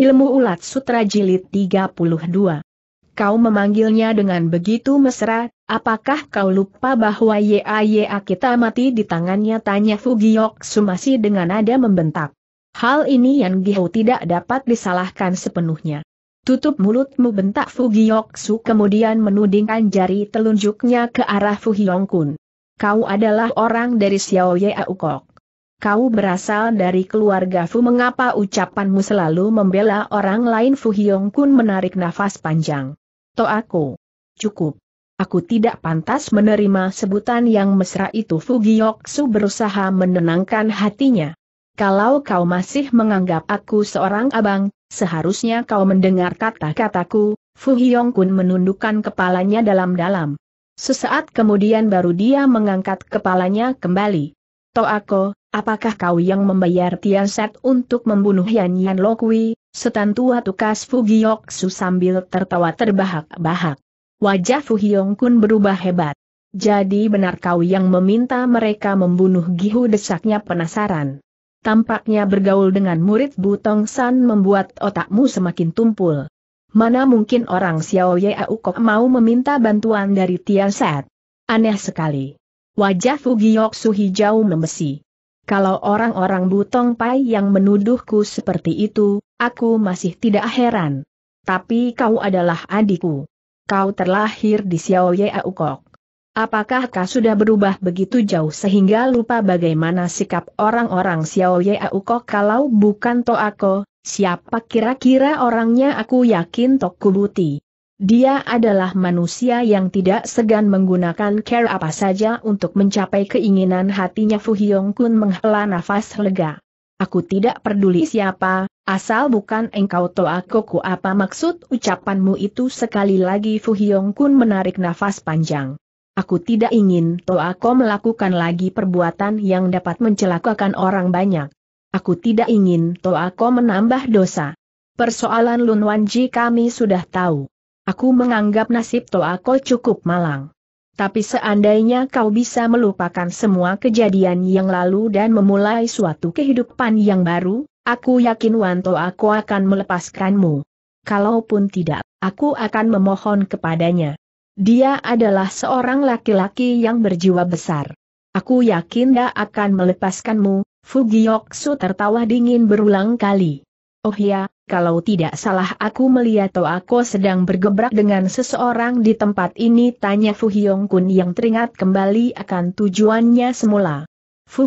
Ilmu Ulat Sutra Jilid 32. Kau memanggilnya dengan begitu mesra, apakah kau lupa bahwa YAYA kita mati di tangannya tanya Fugiok Sumasi dengan nada membentak. Hal ini Yan Gihau tidak dapat disalahkan sepenuhnya. Tutup mulutmu bentak Su kemudian menudingkan jari telunjuknya ke arah Kun. Kau adalah orang dari Xiao Ye Aukok kau berasal dari keluarga Fu mengapa ucapanmu selalu membela orang lain Fu Hyong Kun menarik nafas panjang. To aku. Cukup. Aku tidak pantas menerima sebutan yang mesra itu Fu Su berusaha menenangkan hatinya. Kalau kau masih menganggap aku seorang abang, seharusnya kau mendengar kata-kataku, Fu Hyong Kun menundukkan kepalanya dalam-dalam. Sesaat kemudian baru dia mengangkat kepalanya kembali. To aku. Apakah kau yang membayar Tian Set untuk membunuh Yan Yan Lokwi? Setan tua tukas Su sambil tertawa terbahak-bahak. Wajah Fuhyong Kun berubah hebat. Jadi benar kau yang meminta mereka membunuh Gihu desaknya penasaran. Tampaknya bergaul dengan murid Butong San membuat otakmu semakin tumpul. Mana mungkin orang Xiao Ye Aukok mau meminta bantuan dari Tian Set? Aneh sekali. Wajah Su hijau membesi. Kalau orang-orang Butong Pai yang menuduhku seperti itu, aku masih tidak heran. Tapi kau adalah adikku. Kau terlahir di Xiao Ye Aukok. Apakah kau sudah berubah begitu jauh sehingga lupa bagaimana sikap orang-orang Xiao Ye Aukok kalau bukan Toako, siapa kira-kira orangnya aku yakin Tok Tokubuti. Dia adalah manusia yang tidak segan menggunakan care apa saja untuk mencapai keinginan hatinya Fu Hyong Kun menghela nafas lega. Aku tidak peduli siapa, asal bukan engkau Toa Koku apa maksud ucapanmu itu sekali lagi Fu Hyong Kun menarik nafas panjang. Aku tidak ingin Toa kau melakukan lagi perbuatan yang dapat mencelakakan orang banyak. Aku tidak ingin Toa kau menambah dosa. Persoalan Lun Wanji kami sudah tahu. Aku menganggap nasib toa kau cukup malang. Tapi seandainya kau bisa melupakan semua kejadian yang lalu dan memulai suatu kehidupan yang baru, aku yakin Wan Wanto aku akan melepaskanmu. Kalaupun tidak, aku akan memohon kepadanya. Dia adalah seorang laki-laki yang berjiwa besar. Aku yakin dia akan melepaskanmu, Fugiyoksu tertawa dingin berulang kali. Oh ya, kalau tidak salah aku melihat Toako sedang bergebrak dengan seseorang di tempat ini tanya Fuhyong Kun yang teringat kembali akan tujuannya semula. Su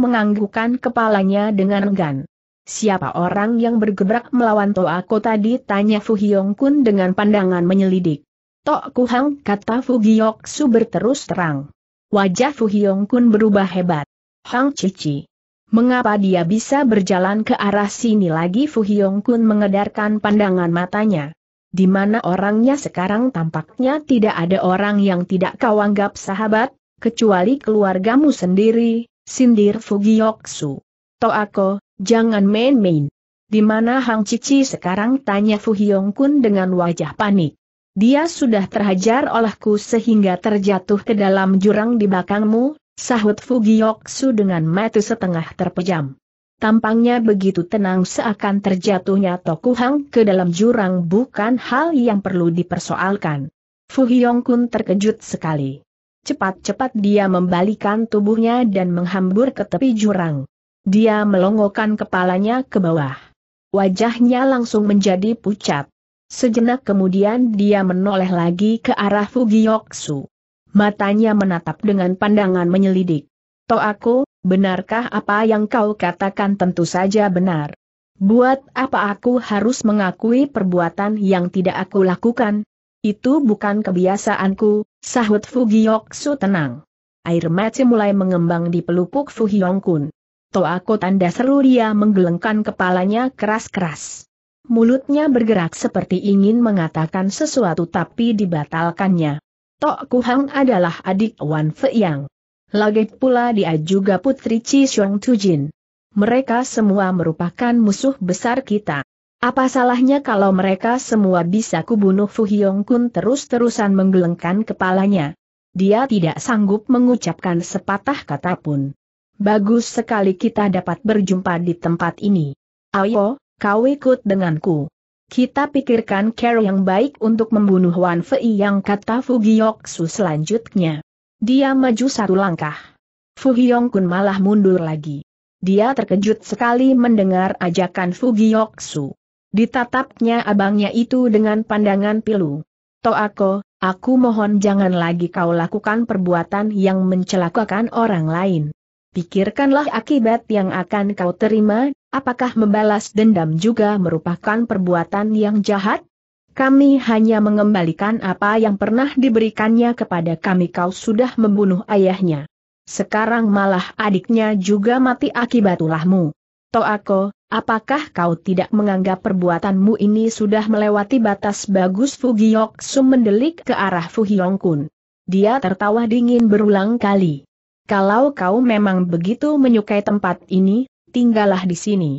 menganggukkan kepalanya dengan enggan. Siapa orang yang bergebrak melawan Toako tadi tanya Fuhyong Kun dengan pandangan menyelidik. Tok Kuhang kata Su berterus terang. Wajah Fuhyong Kun berubah hebat. Hang Cici. Mengapa dia bisa berjalan ke arah sini lagi Fu Hyong Kun mengedarkan pandangan matanya. Di mana orangnya sekarang tampaknya tidak ada orang yang tidak kau anggap sahabat, kecuali keluargamu sendiri, sindir Fu Giyoksu. Toako, jangan main-main. Di mana Hang Cici sekarang tanya Fu Hyong Kun dengan wajah panik. Dia sudah terhajar olehku sehingga terjatuh ke dalam jurang di belakangmu, Sahut Fugiyoksu dengan mata setengah terpejam. Tampangnya begitu tenang seakan terjatuhnya Tokuhang ke dalam jurang bukan hal yang perlu dipersoalkan. Fuhyongkun terkejut sekali. Cepat-cepat dia membalikan tubuhnya dan menghambur ke tepi jurang. Dia melongokkan kepalanya ke bawah. Wajahnya langsung menjadi pucat. Sejenak kemudian dia menoleh lagi ke arah Fugioksu. Matanya menatap dengan pandangan menyelidik. Toh aku, benarkah apa yang kau katakan tentu saja benar. Buat apa aku harus mengakui perbuatan yang tidak aku lakukan? Itu bukan kebiasaanku, sahut Fugioksu tenang. Air mata mulai mengembang di pelupuk Fuhyongkun. Toh aku tanda seru dia menggelengkan kepalanya keras-keras. Mulutnya bergerak seperti ingin mengatakan sesuatu tapi dibatalkannya. Tok Kuhang adalah adik Wan Feiyang. Lagi pula dia juga putri Chi Xiong Tujin. Mereka semua merupakan musuh besar kita. Apa salahnya kalau mereka semua bisa kubunuh Fu Hyong Kun terus-terusan menggelengkan kepalanya? Dia tidak sanggup mengucapkan sepatah kata pun. Bagus sekali kita dapat berjumpa di tempat ini. Ayo, kau ikut denganku. Kita pikirkan cara yang baik untuk membunuh Wan Fei yang kata Fugiyoksu selanjutnya. Dia maju satu langkah. Fugiyong Kun malah mundur lagi. Dia terkejut sekali mendengar ajakan Fugiyoksu. Ditatapnya abangnya itu dengan pandangan pilu. Toako, aku mohon jangan lagi kau lakukan perbuatan yang mencelakakan orang lain pikirkanlah akibat yang akan kau terima, apakah membalas dendam juga merupakan perbuatan yang jahat? Kami hanya mengembalikan apa yang pernah diberikannya kepada kami kau sudah membunuh ayahnya. Sekarang malah adiknya juga mati akibat ulahmu. Toako, apakah kau tidak menganggap perbuatanmu ini sudah melewati batas bagus Fugiyok Sum mendelik ke arah Fuhiyongkun? Dia tertawa dingin berulang kali. Kalau kau memang begitu menyukai tempat ini, tinggallah di sini.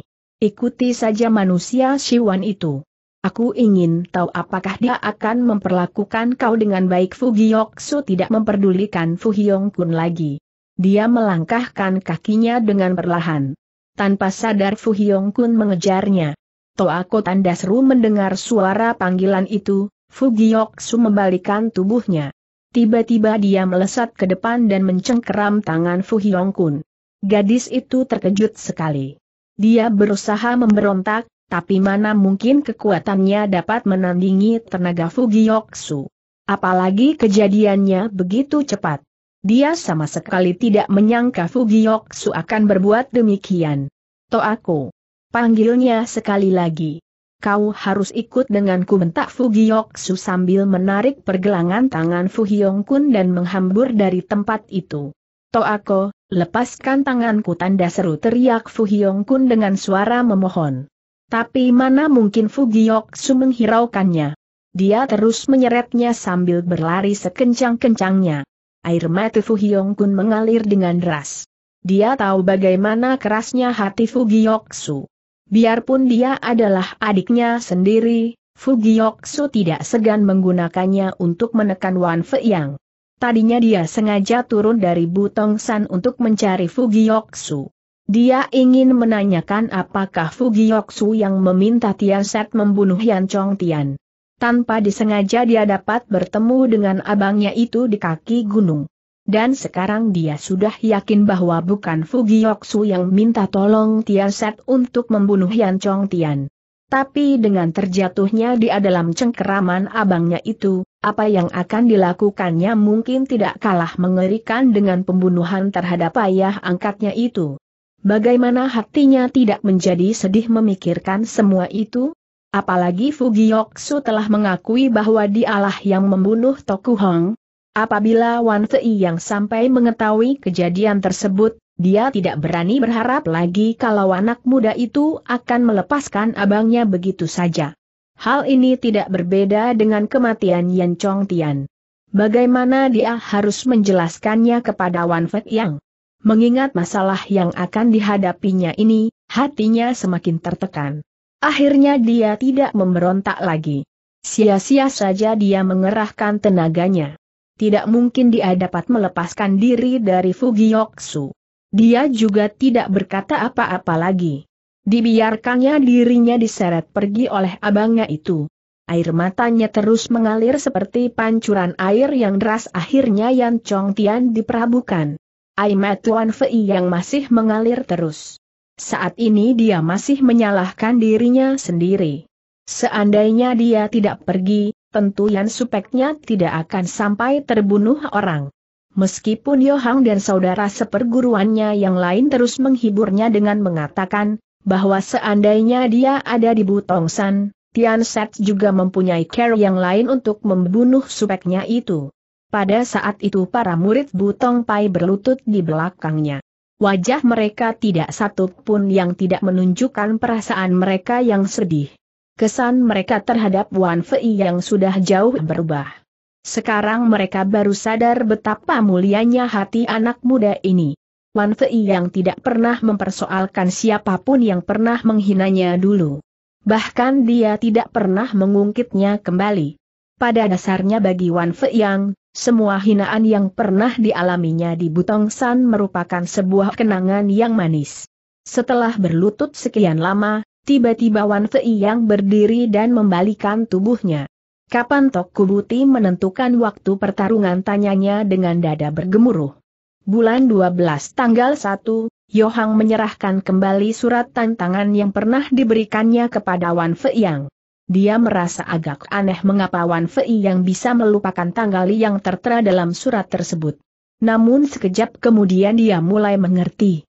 Ikuti saja manusia Siwan itu. Aku ingin tahu apakah dia akan memperlakukan kau dengan baik Fu Giyoksu tidak memperdulikan Hyong Kun lagi. Dia melangkahkan kakinya dengan perlahan. Tanpa sadar Hyong Kun mengejarnya. Toako tanda mendengar suara panggilan itu, Fu Giyoksu membalikan tubuhnya. Tiba-tiba dia melesat ke depan dan mencengkeram tangan Fu Hyong Kun. Gadis itu terkejut sekali. Dia berusaha memberontak, tapi mana mungkin kekuatannya dapat menandingi tenaga Fu Giyoksu. Apalagi kejadiannya begitu cepat. Dia sama sekali tidak menyangka Fu Giyoksu akan berbuat demikian. "To aku," Panggilnya sekali lagi kau harus ikut denganku bentak Fugiyoksu sambil menarik pergelangan tangan Fuhyongkun dan menghambur dari tempat itu. Toako, lepaskan tanganku tanda seru teriak Fuhyongkun dengan suara memohon. Tapi mana mungkin Fugiyoksu menghiraukannya. Dia terus menyeretnya sambil berlari sekencang-kencangnya. Air mata Fuhyongkun mengalir dengan deras. Dia tahu bagaimana kerasnya hati Fugiyoksu. Biarpun dia adalah adiknya sendiri, Fugioksu tidak segan menggunakannya untuk menekan Wan Feiyang. Tadinya dia sengaja turun dari Butong San untuk mencari Fugioksu. Dia ingin menanyakan apakah Fugioksu yang meminta Set membunuh Yan Chong Tian. Tanpa disengaja dia dapat bertemu dengan abangnya itu di kaki gunung. Dan sekarang dia sudah yakin bahwa bukan Fugioksu yang minta tolong Tian Set untuk membunuh Yan Chong Tian. Tapi dengan terjatuhnya dia dalam cengkeraman abangnya itu, apa yang akan dilakukannya mungkin tidak kalah mengerikan dengan pembunuhan terhadap ayah angkatnya itu. Bagaimana hatinya tidak menjadi sedih memikirkan semua itu? Apalagi Fugioksu telah mengakui bahwa dialah yang membunuh Tokuhong, Apabila Wan Fei yang sampai mengetahui kejadian tersebut, dia tidak berani berharap lagi kalau anak muda itu akan melepaskan abangnya begitu saja. Hal ini tidak berbeda dengan kematian Yan Chong Tian. Bagaimana dia harus menjelaskannya kepada Wan Fei Yang? Mengingat masalah yang akan dihadapinya ini, hatinya semakin tertekan. Akhirnya dia tidak memberontak lagi. Sia-sia saja dia mengerahkan tenaganya tidak mungkin dia dapat melepaskan diri dari Fugioksu. Dia juga tidak berkata apa-apa lagi. Dibiarkannya dirinya diseret pergi oleh abangnya itu. Air matanya terus mengalir seperti pancuran air yang deras akhirnya Yan Chong Tian diperabukan. Aima Tuan Fei yang masih mengalir terus. Saat ini dia masih menyalahkan dirinya sendiri. Seandainya dia tidak pergi, tentu Yan Supeknya tidak akan sampai terbunuh orang. Meskipun Yohang dan saudara seperguruannya yang lain terus menghiburnya dengan mengatakan, bahwa seandainya dia ada di Butongsan, Tian Set juga mempunyai care yang lain untuk membunuh supeknya itu. Pada saat itu para murid Butong Pai berlutut di belakangnya. Wajah mereka tidak satu pun yang tidak menunjukkan perasaan mereka yang sedih kesan mereka terhadap Wan Fei yang sudah jauh berubah. Sekarang mereka baru sadar betapa mulianya hati anak muda ini. Wan Fei yang tidak pernah mempersoalkan siapapun yang pernah menghinanya dulu. Bahkan dia tidak pernah mengungkitnya kembali. Pada dasarnya bagi Wan Fei yang, semua hinaan yang pernah dialaminya di Butong San merupakan sebuah kenangan yang manis. Setelah berlutut sekian lama, Tiba-tiba Wan Fei yang berdiri dan membalikan tubuhnya. Kapan Tok Kubuti menentukan waktu pertarungan tanyanya dengan dada bergemuruh. Bulan 12 tanggal 1, Yohang menyerahkan kembali surat tantangan yang pernah diberikannya kepada Wan Fei yang. Dia merasa agak aneh mengapa Wan Fei yang bisa melupakan tanggal yang tertera dalam surat tersebut. Namun sekejap kemudian dia mulai mengerti.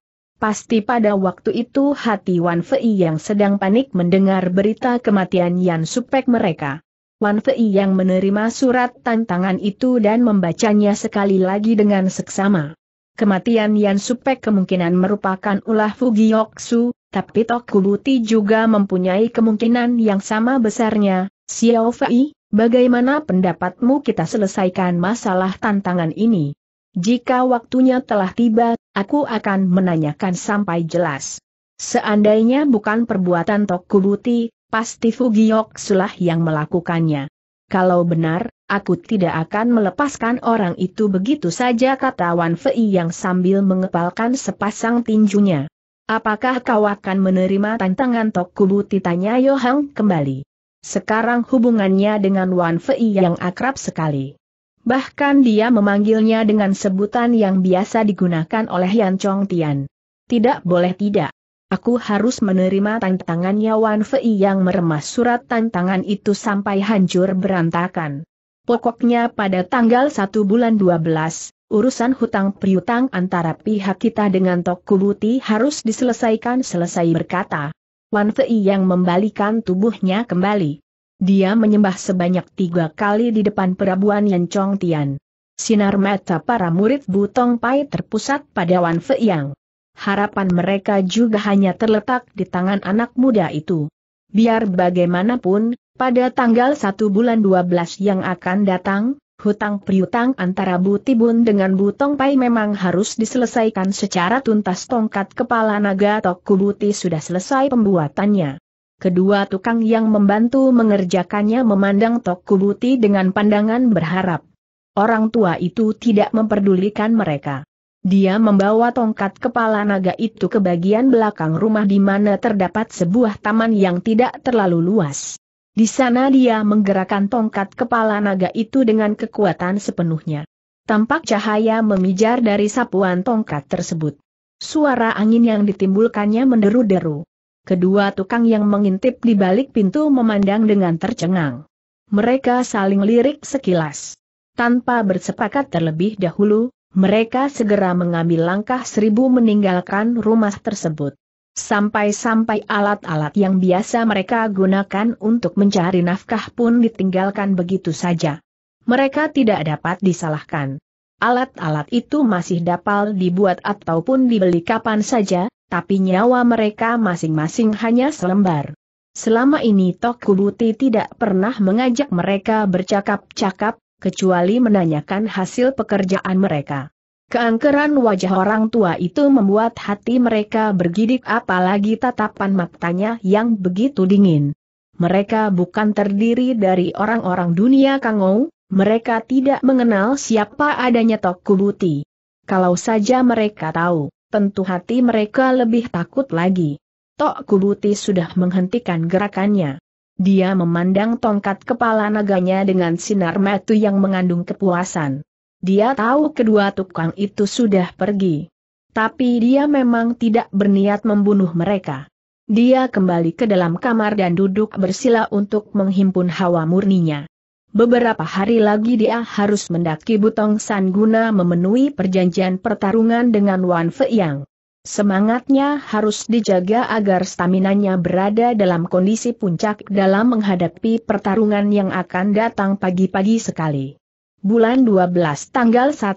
Pasti pada waktu itu hati Wan Fei yang sedang panik mendengar berita kematian Yan Supek mereka. Wan Fei yang menerima surat tantangan itu dan membacanya sekali lagi dengan seksama. Kematian Yan Supek kemungkinan merupakan ulah Fugioksu, tapi Tokubuti juga mempunyai kemungkinan yang sama besarnya. Xiao Fei, bagaimana pendapatmu kita selesaikan masalah tantangan ini? Jika waktunya telah tiba, aku akan menanyakan sampai jelas. Seandainya bukan perbuatan Tokubuti, pasti Fugiok Sulah yang melakukannya. Kalau benar, aku tidak akan melepaskan orang itu begitu saja kata Wan Fei yang sambil mengepalkan sepasang tinjunya. Apakah kau akan menerima tantangan Tokubuti tanya Yohang kembali. Sekarang hubungannya dengan Wan Fei yang akrab sekali. Bahkan dia memanggilnya dengan sebutan yang biasa digunakan oleh Yan Chong Tian. Tidak boleh tidak. Aku harus menerima tantangannya Wan Fei yang meremas surat tantangan itu sampai hancur berantakan. Pokoknya pada tanggal 1 bulan 12, urusan hutang priutang antara pihak kita dengan Tok Kubuti harus diselesaikan selesai berkata. Wan Fei yang membalikan tubuhnya kembali. Dia menyembah sebanyak tiga kali di depan perabuan Chong Tian. Sinar mata para murid Butong Pai terpusat pada Wan yang. Harapan mereka juga hanya terletak di tangan anak muda itu. Biar bagaimanapun, pada tanggal 1 bulan 12 yang akan datang, hutang priutang antara Butibun dengan Butong Pai memang harus diselesaikan secara tuntas tongkat kepala naga Kubuti sudah selesai pembuatannya. Kedua tukang yang membantu mengerjakannya memandang Tok Kubuti dengan pandangan berharap. Orang tua itu tidak memperdulikan mereka. Dia membawa tongkat kepala naga itu ke bagian belakang rumah di mana terdapat sebuah taman yang tidak terlalu luas. Di sana dia menggerakkan tongkat kepala naga itu dengan kekuatan sepenuhnya. Tampak cahaya memijar dari sapuan tongkat tersebut. Suara angin yang ditimbulkannya menderu-deru. Kedua tukang yang mengintip di balik pintu memandang dengan tercengang. Mereka saling lirik sekilas. Tanpa bersepakat terlebih dahulu, mereka segera mengambil langkah seribu meninggalkan rumah tersebut. Sampai-sampai alat-alat yang biasa mereka gunakan untuk mencari nafkah pun ditinggalkan begitu saja. Mereka tidak dapat disalahkan. Alat-alat itu masih dapat dibuat ataupun dibeli kapan saja, tapi nyawa mereka masing-masing hanya selembar. Selama ini Tok Kubuti tidak pernah mengajak mereka bercakap-cakap, kecuali menanyakan hasil pekerjaan mereka. Keangkeran wajah orang tua itu membuat hati mereka bergidik apalagi tatapan matanya yang begitu dingin. Mereka bukan terdiri dari orang-orang dunia kangou, mereka tidak mengenal siapa adanya Tok Kubuti. Kalau saja mereka tahu tentu hati mereka lebih takut lagi. Tok Kubuti sudah menghentikan gerakannya. Dia memandang tongkat kepala naganya dengan sinar mata yang mengandung kepuasan. Dia tahu kedua tukang itu sudah pergi. Tapi dia memang tidak berniat membunuh mereka. Dia kembali ke dalam kamar dan duduk bersila untuk menghimpun hawa murninya. Beberapa hari lagi dia harus mendaki Butong San guna memenuhi perjanjian pertarungan dengan Wan Feiyang. Semangatnya harus dijaga agar staminanya berada dalam kondisi puncak dalam menghadapi pertarungan yang akan datang pagi-pagi sekali. Bulan 12 tanggal 1.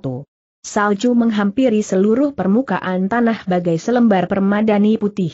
Salju menghampiri seluruh permukaan tanah bagai selembar permadani putih.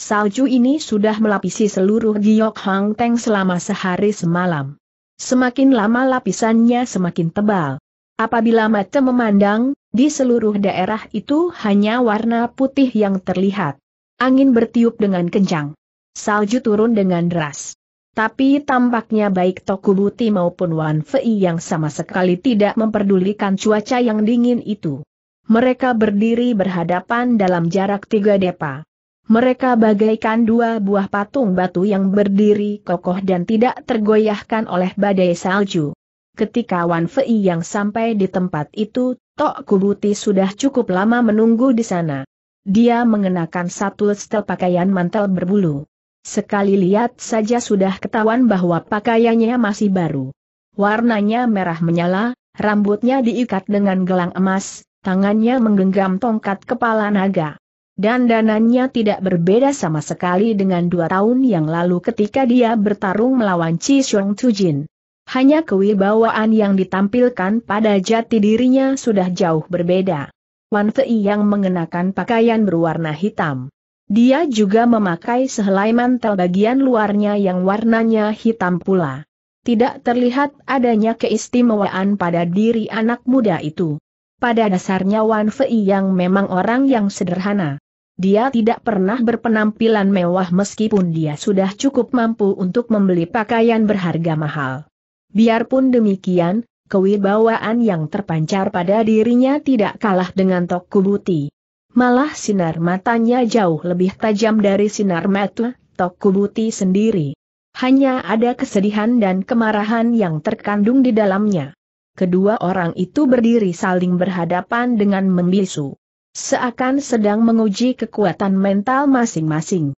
Salju ini sudah melapisi seluruh Giok Hang Teng selama sehari semalam. Semakin lama lapisannya semakin tebal. Apabila mata memandang, di seluruh daerah itu hanya warna putih yang terlihat. Angin bertiup dengan kencang. Salju turun dengan deras. Tapi tampaknya baik Tokubuti maupun Wan Fei yang sama sekali tidak memperdulikan cuaca yang dingin itu. Mereka berdiri berhadapan dalam jarak tiga depa. Mereka bagaikan dua buah patung batu yang berdiri kokoh dan tidak tergoyahkan oleh badai salju. Ketika Wan Fei yang sampai di tempat itu, Tok Kubuti sudah cukup lama menunggu di sana. Dia mengenakan satu setel pakaian mantel berbulu. Sekali lihat saja sudah ketahuan bahwa pakaiannya masih baru. Warnanya merah menyala, rambutnya diikat dengan gelang emas, tangannya menggenggam tongkat kepala naga. Dan dananya tidak berbeda sama sekali dengan dua tahun yang lalu ketika dia bertarung melawan Chi Xiong Tujin. Hanya kewibawaan yang ditampilkan pada jati dirinya sudah jauh berbeda. Wan Fei yang mengenakan pakaian berwarna hitam. Dia juga memakai sehelai mantel bagian luarnya yang warnanya hitam pula. Tidak terlihat adanya keistimewaan pada diri anak muda itu. Pada dasarnya Wan Fei yang memang orang yang sederhana. Dia tidak pernah berpenampilan mewah meskipun dia sudah cukup mampu untuk membeli pakaian berharga mahal. Biarpun demikian, kewibawaan yang terpancar pada dirinya tidak kalah dengan Tok Kubuti. Malah sinar matanya jauh lebih tajam dari sinar mata Tok Kubuti sendiri. Hanya ada kesedihan dan kemarahan yang terkandung di dalamnya. Kedua orang itu berdiri saling berhadapan dengan membisu. Seakan sedang menguji kekuatan mental masing-masing.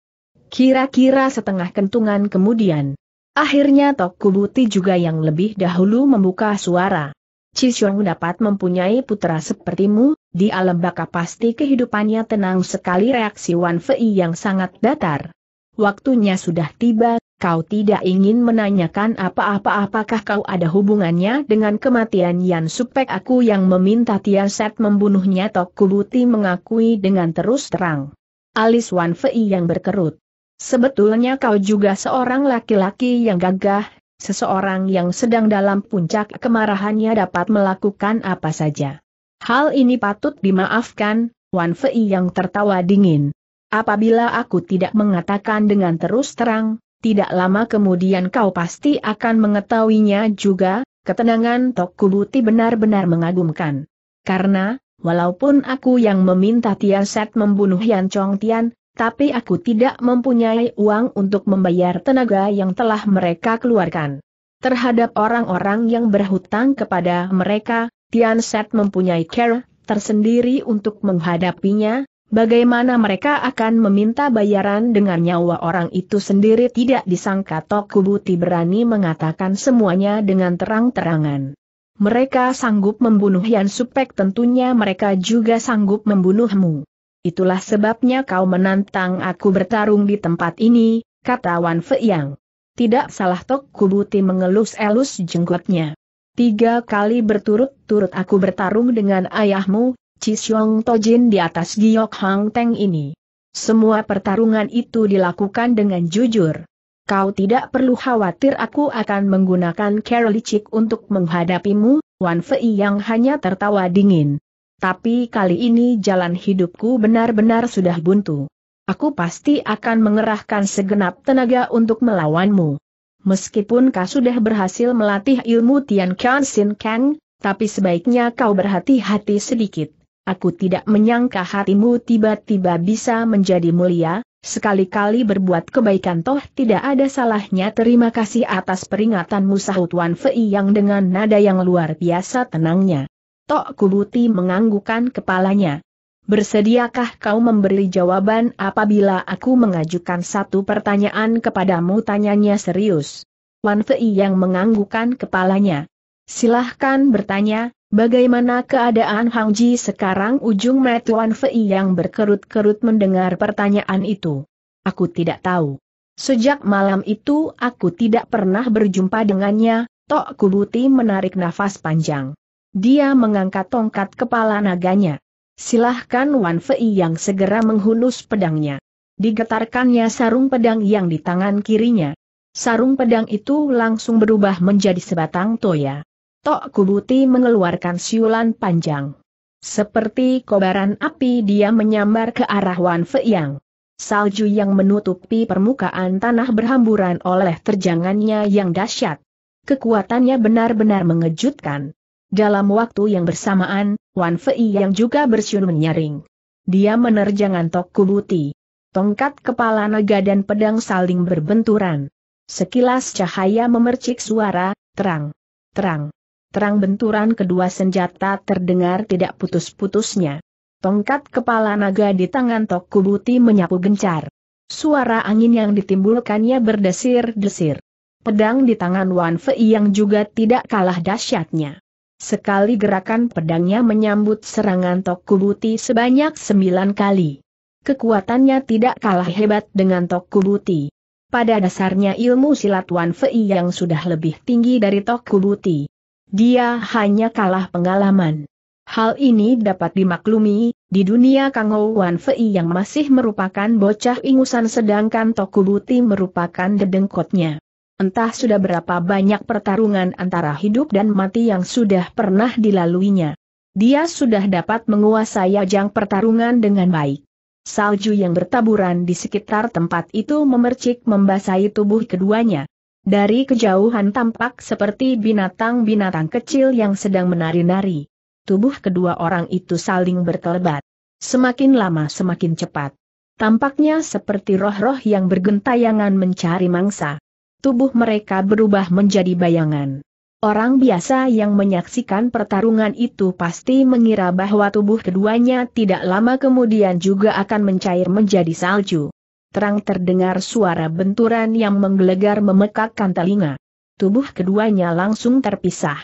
Kira-kira setengah kentungan kemudian. Akhirnya Tok Kubuti juga yang lebih dahulu membuka suara. Cisyong dapat mempunyai putra sepertimu, di alam baka pasti kehidupannya tenang sekali reaksi Wan Fei yang sangat datar. Waktunya sudah tiba, kau tidak ingin menanyakan apa-apa apakah kau ada hubungannya dengan kematian Yan Supek aku yang meminta Set membunuhnya Tok Kubuti mengakui dengan terus terang. Alis Wan Fei yang berkerut. Sebetulnya kau juga seorang laki-laki yang gagah, seseorang yang sedang dalam puncak kemarahannya dapat melakukan apa saja. Hal ini patut dimaafkan, Wan Fei yang tertawa dingin. Apabila aku tidak mengatakan dengan terus terang, tidak lama kemudian kau pasti akan mengetahuinya juga, ketenangan Tok Kubuti benar-benar mengagumkan. Karena, walaupun aku yang meminta Tiaset membunuh Yan Chong Tian, tapi aku tidak mempunyai uang untuk membayar tenaga yang telah mereka keluarkan. Terhadap orang-orang yang berhutang kepada mereka, Tian Set mempunyai care tersendiri untuk menghadapinya, Bagaimana mereka akan meminta bayaran dengan nyawa orang itu sendiri tidak disangka Tokubuti berani mengatakan semuanya dengan terang-terangan. Mereka sanggup membunuh Yan Supek tentunya mereka juga sanggup membunuhmu. Itulah sebabnya kau menantang aku bertarung di tempat ini, kata Wan Yang. Tidak salah Tok Kubuti mengelus-elus jenggotnya. Tiga kali berturut-turut aku bertarung dengan ayahmu, Chisyong Tojin di atas Giok Hang Teng ini. Semua pertarungan itu dilakukan dengan jujur. Kau tidak perlu khawatir aku akan menggunakan Carolicik untuk menghadapimu, Wan Fei yang hanya tertawa dingin. Tapi kali ini jalan hidupku benar-benar sudah buntu. Aku pasti akan mengerahkan segenap tenaga untuk melawanmu. Meskipun kau sudah berhasil melatih ilmu Tian Kian Sin Kang, tapi sebaiknya kau berhati-hati sedikit aku tidak menyangka hatimu tiba-tiba bisa menjadi mulia, sekali-kali berbuat kebaikan toh tidak ada salahnya terima kasih atas peringatanmu sahut Wan Fei yang dengan nada yang luar biasa tenangnya. Tok Kubuti menganggukan kepalanya. Bersediakah kau memberi jawaban apabila aku mengajukan satu pertanyaan kepadamu tanyanya serius? Wan Fei yang menganggukan kepalanya. Silahkan bertanya, Bagaimana keadaan Hang Ji sekarang ujung Metuan Fei yang berkerut-kerut mendengar pertanyaan itu? Aku tidak tahu. Sejak malam itu aku tidak pernah berjumpa dengannya, Tok Kubuti menarik nafas panjang. Dia mengangkat tongkat kepala naganya. Silahkan Wan Fei yang segera menghunus pedangnya. Digetarkannya sarung pedang yang di tangan kirinya. Sarung pedang itu langsung berubah menjadi sebatang toya. Tok Kubuti mengeluarkan siulan panjang. Seperti kobaran api dia menyambar ke arah Wan Feiyang. Salju yang menutupi permukaan tanah berhamburan oleh terjangannya yang dahsyat. Kekuatannya benar-benar mengejutkan. Dalam waktu yang bersamaan, Wan Fei yang juga bersiul menyaring. Dia menerjang Tok Kubuti. Tongkat kepala naga dan pedang saling berbenturan. Sekilas cahaya memercik suara, terang, terang. Terang benturan kedua senjata terdengar tidak putus-putusnya. Tongkat kepala naga di tangan Tokubuti menyapu gencar. Suara angin yang ditimbulkannya berdesir-desir. Pedang di tangan Wan Fei yang juga tidak kalah dahsyatnya. Sekali gerakan pedangnya menyambut serangan Tokubuti sebanyak sembilan kali. Kekuatannya tidak kalah hebat dengan Tokubuti. Pada dasarnya ilmu silat Wan Fei yang sudah lebih tinggi dari Tokubuti. Dia hanya kalah pengalaman. Hal ini dapat dimaklumi, di dunia Kang Wan Fei yang masih merupakan bocah ingusan sedangkan Tokubuti merupakan dedengkotnya. Entah sudah berapa banyak pertarungan antara hidup dan mati yang sudah pernah dilaluinya. Dia sudah dapat menguasai ajang pertarungan dengan baik. Salju yang bertaburan di sekitar tempat itu memercik membasahi tubuh keduanya. Dari kejauhan tampak seperti binatang-binatang kecil yang sedang menari-nari. Tubuh kedua orang itu saling berkelebat. Semakin lama semakin cepat. Tampaknya seperti roh-roh yang bergentayangan mencari mangsa. Tubuh mereka berubah menjadi bayangan. Orang biasa yang menyaksikan pertarungan itu pasti mengira bahwa tubuh keduanya tidak lama kemudian juga akan mencair menjadi salju terang terdengar suara benturan yang menggelegar memekakkan telinga. Tubuh keduanya langsung terpisah.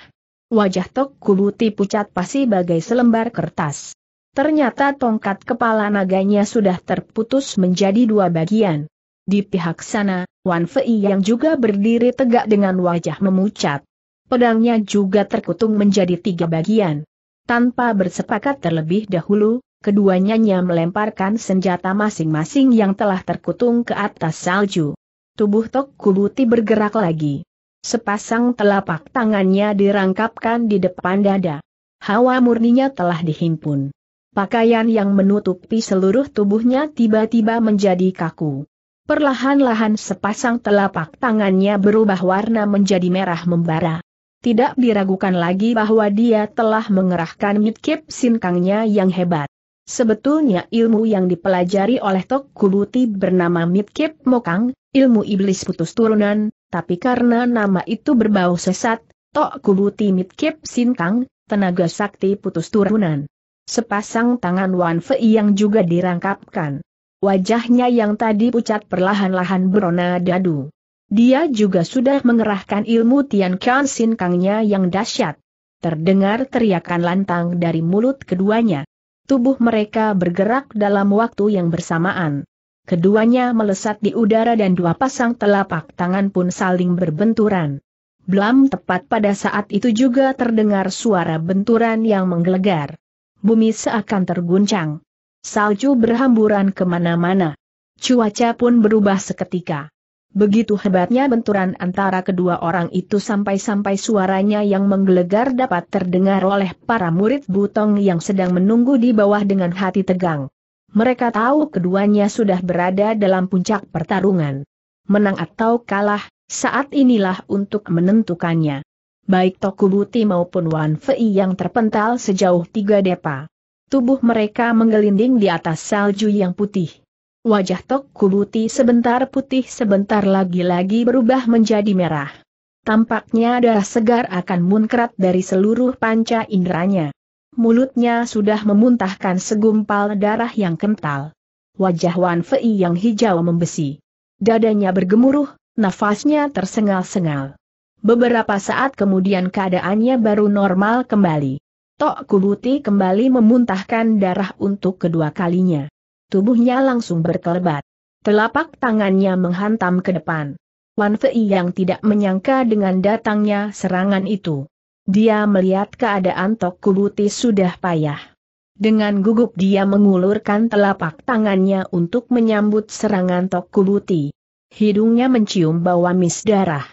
Wajah Tok Kubuti pucat pasi bagai selembar kertas. Ternyata tongkat kepala naganya sudah terputus menjadi dua bagian. Di pihak sana, Wan Fei yang juga berdiri tegak dengan wajah memucat. Pedangnya juga terkutung menjadi tiga bagian. Tanpa bersepakat terlebih dahulu, keduanya melemparkan senjata masing-masing yang telah terkutung ke atas salju. Tubuh Tok Kubuti bergerak lagi. Sepasang telapak tangannya dirangkapkan di depan dada. Hawa murninya telah dihimpun. Pakaian yang menutupi seluruh tubuhnya tiba-tiba menjadi kaku. Perlahan-lahan sepasang telapak tangannya berubah warna menjadi merah membara. Tidak diragukan lagi bahwa dia telah mengerahkan midkip sinkangnya yang hebat. Sebetulnya ilmu yang dipelajari oleh Tok Kubuti bernama Mitkip Mokang, ilmu iblis putus turunan, tapi karena nama itu berbau sesat, Tok Kubuti Mitkip Sinkang, tenaga sakti putus turunan. Sepasang tangan Wan Fei yang juga dirangkapkan. Wajahnya yang tadi pucat perlahan-lahan berona dadu. Dia juga sudah mengerahkan ilmu Tian Kian Sinkangnya yang dahsyat. Terdengar teriakan lantang dari mulut keduanya tubuh mereka bergerak dalam waktu yang bersamaan. Keduanya melesat di udara dan dua pasang telapak tangan pun saling berbenturan. Belum tepat pada saat itu juga terdengar suara benturan yang menggelegar. Bumi seakan terguncang. Salju berhamburan kemana-mana. Cuaca pun berubah seketika. Begitu hebatnya benturan antara kedua orang itu sampai-sampai suaranya yang menggelegar dapat terdengar oleh para murid Butong yang sedang menunggu di bawah dengan hati tegang. Mereka tahu keduanya sudah berada dalam puncak pertarungan. Menang atau kalah, saat inilah untuk menentukannya. Baik Tokubuti maupun Wan Fei yang terpental sejauh tiga depa. Tubuh mereka menggelinding di atas salju yang putih Wajah Tok Kubuti sebentar putih sebentar lagi-lagi berubah menjadi merah. Tampaknya darah segar akan munkrat dari seluruh panca inderanya. Mulutnya sudah memuntahkan segumpal darah yang kental. Wajah Wan Fei yang hijau membesi. Dadanya bergemuruh, nafasnya tersengal-sengal. Beberapa saat kemudian keadaannya baru normal kembali. Tok Kubuti kembali memuntahkan darah untuk kedua kalinya tubuhnya langsung berkelebat. Telapak tangannya menghantam ke depan. Wan Fei yang tidak menyangka dengan datangnya serangan itu. Dia melihat keadaan Tok Kubuti sudah payah. Dengan gugup dia mengulurkan telapak tangannya untuk menyambut serangan Tok Kubuti. Hidungnya mencium bau amis darah.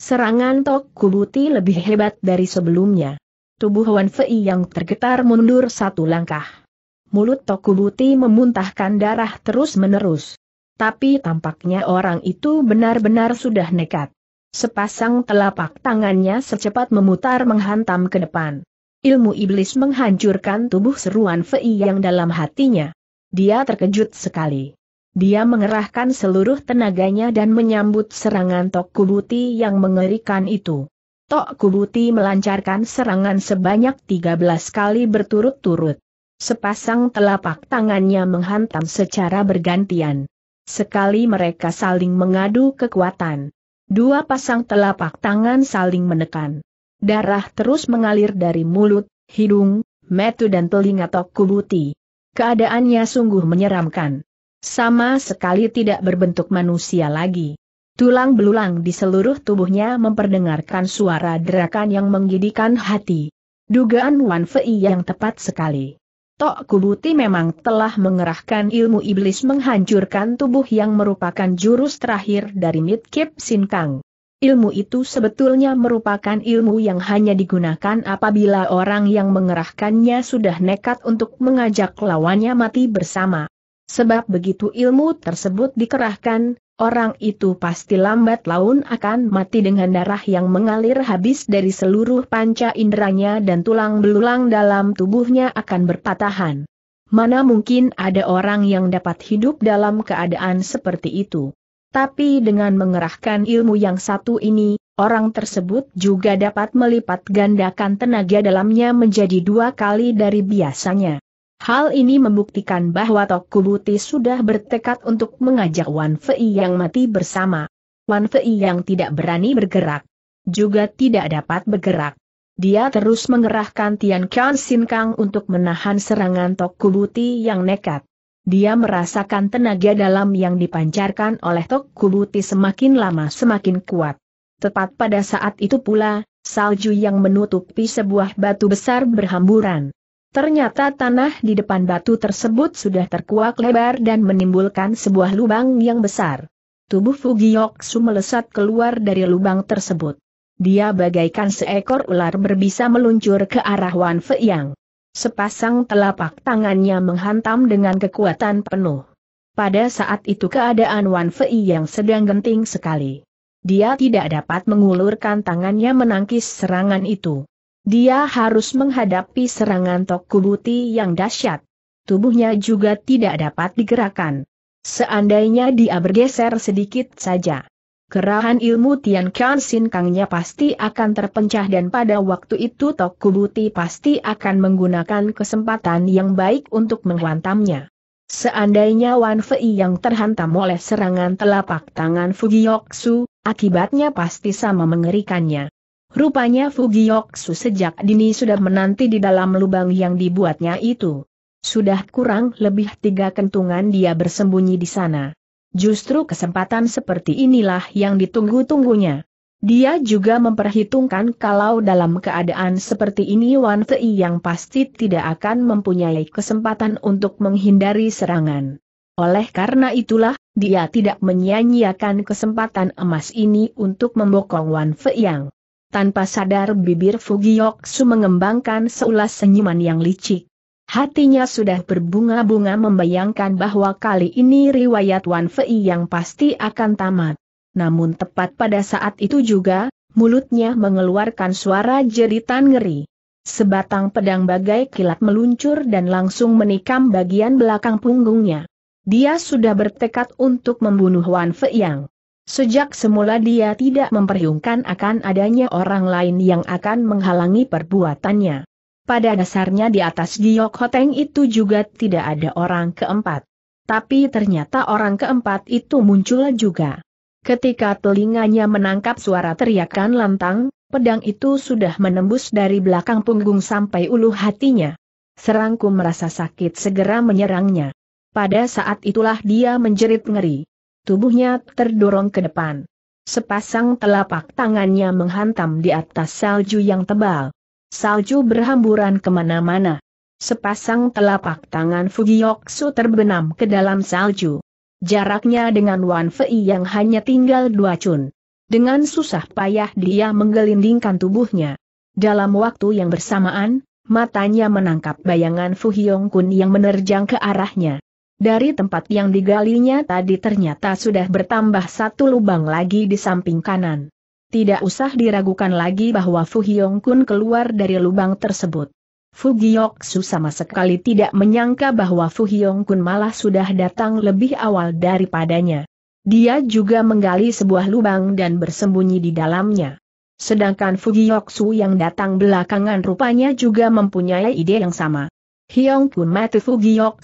Serangan Tok Kubuti lebih hebat dari sebelumnya. Tubuh Wan Fei yang tergetar mundur satu langkah mulut Tokubuti memuntahkan darah terus-menerus. Tapi tampaknya orang itu benar-benar sudah nekat. Sepasang telapak tangannya secepat memutar menghantam ke depan. Ilmu iblis menghancurkan tubuh seruan Fei yang dalam hatinya. Dia terkejut sekali. Dia mengerahkan seluruh tenaganya dan menyambut serangan Tok Kubuti yang mengerikan itu. Tok Kubuti melancarkan serangan sebanyak 13 kali berturut-turut. Sepasang telapak tangannya menghantam secara bergantian. Sekali mereka saling mengadu kekuatan. Dua pasang telapak tangan saling menekan. Darah terus mengalir dari mulut, hidung, metu dan telinga tokubuti. Keadaannya sungguh menyeramkan. Sama sekali tidak berbentuk manusia lagi. Tulang belulang di seluruh tubuhnya memperdengarkan suara derakan yang menggidikan hati. Dugaan Wan Fei yang tepat sekali. Tok Kubuti memang telah mengerahkan ilmu iblis menghancurkan tubuh yang merupakan jurus terakhir dari Midkip Sinkang. Ilmu itu sebetulnya merupakan ilmu yang hanya digunakan apabila orang yang mengerahkannya sudah nekat untuk mengajak lawannya mati bersama. Sebab begitu ilmu tersebut dikerahkan, orang itu pasti lambat laun akan mati dengan darah yang mengalir habis dari seluruh panca inderanya dan tulang belulang dalam tubuhnya akan berpatahan. Mana mungkin ada orang yang dapat hidup dalam keadaan seperti itu. Tapi dengan mengerahkan ilmu yang satu ini, orang tersebut juga dapat melipat gandakan tenaga dalamnya menjadi dua kali dari biasanya. Hal ini membuktikan bahwa Tokubuti sudah bertekad untuk mengajak Wan Fei yang mati bersama. Wan Fei yang tidak berani bergerak. Juga tidak dapat bergerak. Dia terus mengerahkan Tian Qian Sin Kang untuk menahan serangan Tokubuti yang nekat. Dia merasakan tenaga dalam yang dipancarkan oleh Tokubuti semakin lama semakin kuat. Tepat pada saat itu pula, salju yang menutupi sebuah batu besar berhamburan. Ternyata tanah di depan batu tersebut sudah terkuak lebar dan menimbulkan sebuah lubang yang besar. Tubuh Fugiyoksu melesat keluar dari lubang tersebut. Dia bagaikan seekor ular berbisa meluncur ke arah Wan Feiyang. Sepasang telapak tangannya menghantam dengan kekuatan penuh. Pada saat itu keadaan Wan Fei yang sedang genting sekali. Dia tidak dapat mengulurkan tangannya menangkis serangan itu. Dia harus menghadapi serangan Tokubuti yang dahsyat. Tubuhnya juga tidak dapat digerakkan. Seandainya dia bergeser sedikit saja. Kerahan ilmu Tian Kian Sin Kangnya pasti akan terpencah dan pada waktu itu Tokubuti pasti akan menggunakan kesempatan yang baik untuk menghantamnya. Seandainya Wan Fei yang terhantam oleh serangan telapak tangan Fugioksu, akibatnya pasti sama mengerikannya. Rupanya Fugioksu sejak dini sudah menanti di dalam lubang yang dibuatnya itu. Sudah kurang lebih tiga kentungan dia bersembunyi di sana. Justru kesempatan seperti inilah yang ditunggu-tunggunya. Dia juga memperhitungkan kalau dalam keadaan seperti ini Wan Fei yang pasti tidak akan mempunyai kesempatan untuk menghindari serangan. Oleh karena itulah, dia tidak menyia-nyiakan kesempatan emas ini untuk membokong Wan Fei yang. Tanpa sadar bibir Fugiyoksu mengembangkan seulas senyuman yang licik. Hatinya sudah berbunga-bunga membayangkan bahwa kali ini riwayat Wan Fei yang pasti akan tamat. Namun tepat pada saat itu juga, mulutnya mengeluarkan suara jeritan ngeri. Sebatang pedang bagai kilat meluncur dan langsung menikam bagian belakang punggungnya. Dia sudah bertekad untuk membunuh Wan Fei Yang. Sejak semula dia tidak memperhitungkan akan adanya orang lain yang akan menghalangi perbuatannya. Pada dasarnya di atas Giok Hoteng itu juga tidak ada orang keempat. Tapi ternyata orang keempat itu muncul juga. Ketika telinganya menangkap suara teriakan lantang, pedang itu sudah menembus dari belakang punggung sampai ulu hatinya. Serangku merasa sakit segera menyerangnya. Pada saat itulah dia menjerit ngeri. Tubuhnya terdorong ke depan. Sepasang telapak tangannya menghantam di atas salju yang tebal. Salju berhamburan kemana-mana. Sepasang telapak tangan Fugiyoksu terbenam ke dalam salju. Jaraknya dengan Wan Fei yang hanya tinggal dua cun. Dengan susah payah dia menggelindingkan tubuhnya. Dalam waktu yang bersamaan, matanya menangkap bayangan Fu Kun yang menerjang ke arahnya. Dari tempat yang digalinya tadi ternyata sudah bertambah satu lubang lagi di samping kanan. Tidak usah diragukan lagi bahwa Fu Hyong Kun keluar dari lubang tersebut. Fu Giok Su sama sekali tidak menyangka bahwa Fu Hyong Kun malah sudah datang lebih awal daripadanya. Dia juga menggali sebuah lubang dan bersembunyi di dalamnya. Sedangkan Fu Giok Su yang datang belakangan rupanya juga mempunyai ide yang sama. Hiong Kun Matu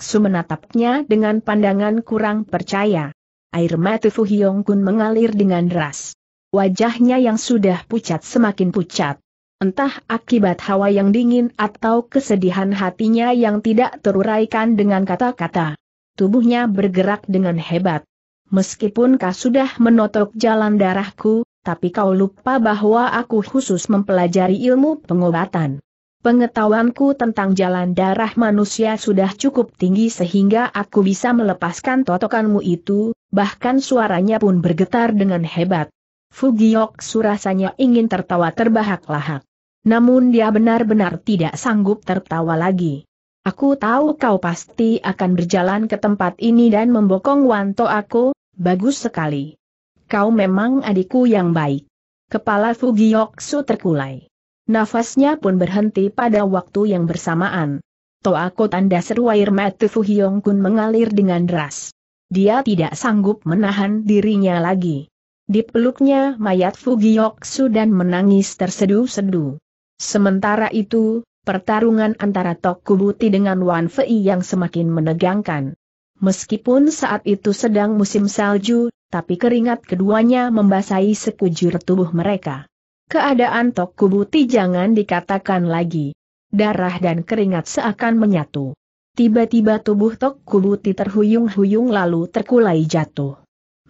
Su menatapnya dengan pandangan kurang percaya. Air Matifu Fu Kun mengalir dengan deras. Wajahnya yang sudah pucat semakin pucat. Entah akibat hawa yang dingin atau kesedihan hatinya yang tidak teruraikan dengan kata-kata. Tubuhnya bergerak dengan hebat. Meskipun kau sudah menotok jalan darahku, tapi kau lupa bahwa aku khusus mempelajari ilmu pengobatan. Pengetahuanku tentang jalan darah manusia sudah cukup tinggi sehingga aku bisa melepaskan totokanmu itu, bahkan suaranya pun bergetar dengan hebat. Fugiok surasanya ingin tertawa terbahak-lahak. Namun dia benar-benar tidak sanggup tertawa lagi. Aku tahu kau pasti akan berjalan ke tempat ini dan membokong Wanto aku, bagus sekali. Kau memang adikku yang baik. Kepala Fugioksu terkulai nafasnya pun berhenti pada waktu yang bersamaan. Toa tanda seru air mata Fu Hyong Kun mengalir dengan deras. Dia tidak sanggup menahan dirinya lagi. Di peluknya mayat Fu Giyoksu dan menangis tersedu-sedu. Sementara itu, pertarungan antara Tokubuti dengan Wan Fei yang semakin menegangkan. Meskipun saat itu sedang musim salju, tapi keringat keduanya membasahi sekujur tubuh mereka keadaan Tok Kubuti jangan dikatakan lagi. Darah dan keringat seakan menyatu. Tiba-tiba tubuh Tok Kubuti terhuyung-huyung lalu terkulai jatuh.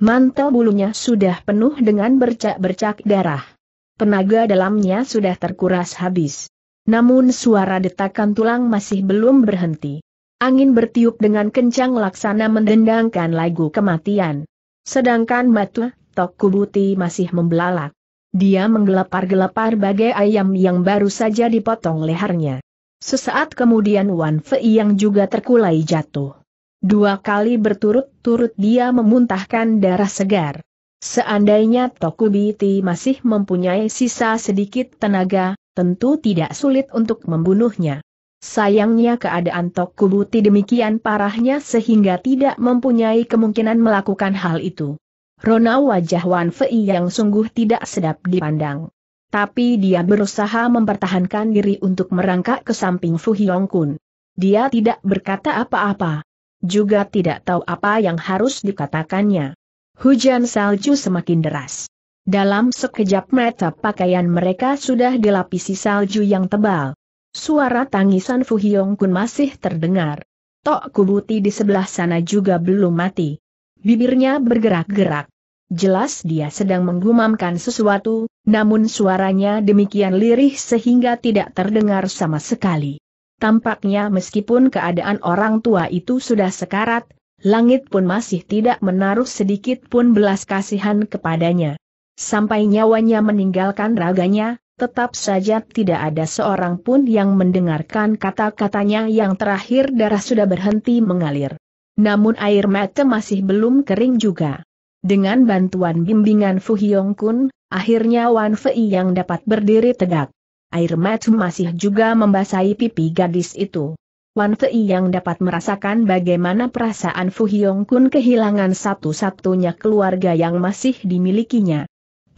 Mantel bulunya sudah penuh dengan bercak-bercak darah. Tenaga dalamnya sudah terkuras habis. Namun suara detakan tulang masih belum berhenti. Angin bertiup dengan kencang laksana mendendangkan lagu kematian. Sedangkan matu Tok Kubuti masih membelalak. Dia menggelapar-gelapar bagai ayam yang baru saja dipotong lehernya. Sesaat kemudian Wan Fei yang juga terkulai jatuh. Dua kali berturut-turut dia memuntahkan darah segar. Seandainya Tokubiti masih mempunyai sisa sedikit tenaga, tentu tidak sulit untuk membunuhnya. Sayangnya keadaan Tokubuti demikian parahnya sehingga tidak mempunyai kemungkinan melakukan hal itu rona wajah Wan Fei yang sungguh tidak sedap dipandang. Tapi dia berusaha mempertahankan diri untuk merangkak ke samping Fu Hyong Kun. Dia tidak berkata apa-apa. Juga tidak tahu apa yang harus dikatakannya. Hujan salju semakin deras. Dalam sekejap mata pakaian mereka sudah dilapisi salju yang tebal. Suara tangisan Fu Hyong Kun masih terdengar. Tok Kubuti di sebelah sana juga belum mati. Bibirnya bergerak-gerak. Jelas dia sedang menggumamkan sesuatu, namun suaranya demikian lirih sehingga tidak terdengar sama sekali. Tampaknya meskipun keadaan orang tua itu sudah sekarat, langit pun masih tidak menaruh sedikit pun belas kasihan kepadanya. Sampai nyawanya meninggalkan raganya, tetap saja tidak ada seorang pun yang mendengarkan kata-katanya yang terakhir darah sudah berhenti mengalir. Namun air mata masih belum kering juga. Dengan bantuan bimbingan Fu Hyong Kun, akhirnya Wan Fei yang dapat berdiri tegak. Air mata masih juga membasahi pipi gadis itu. Wan Fei yang dapat merasakan bagaimana perasaan Fu Hyong Kun kehilangan satu-satunya keluarga yang masih dimilikinya.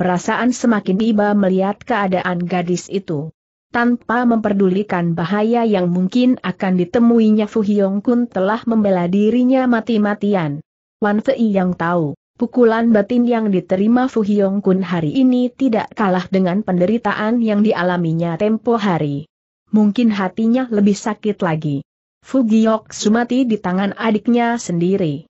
Perasaan semakin iba melihat keadaan gadis itu. Tanpa memperdulikan bahaya yang mungkin akan ditemuinya Fu Hyong Kun telah membela dirinya mati-matian. Wan Fei yang tahu, Pukulan batin yang diterima Fu Hyong Kun hari ini tidak kalah dengan penderitaan yang dialaminya tempo hari. Mungkin hatinya lebih sakit lagi. Fu Giok Sumati di tangan adiknya sendiri.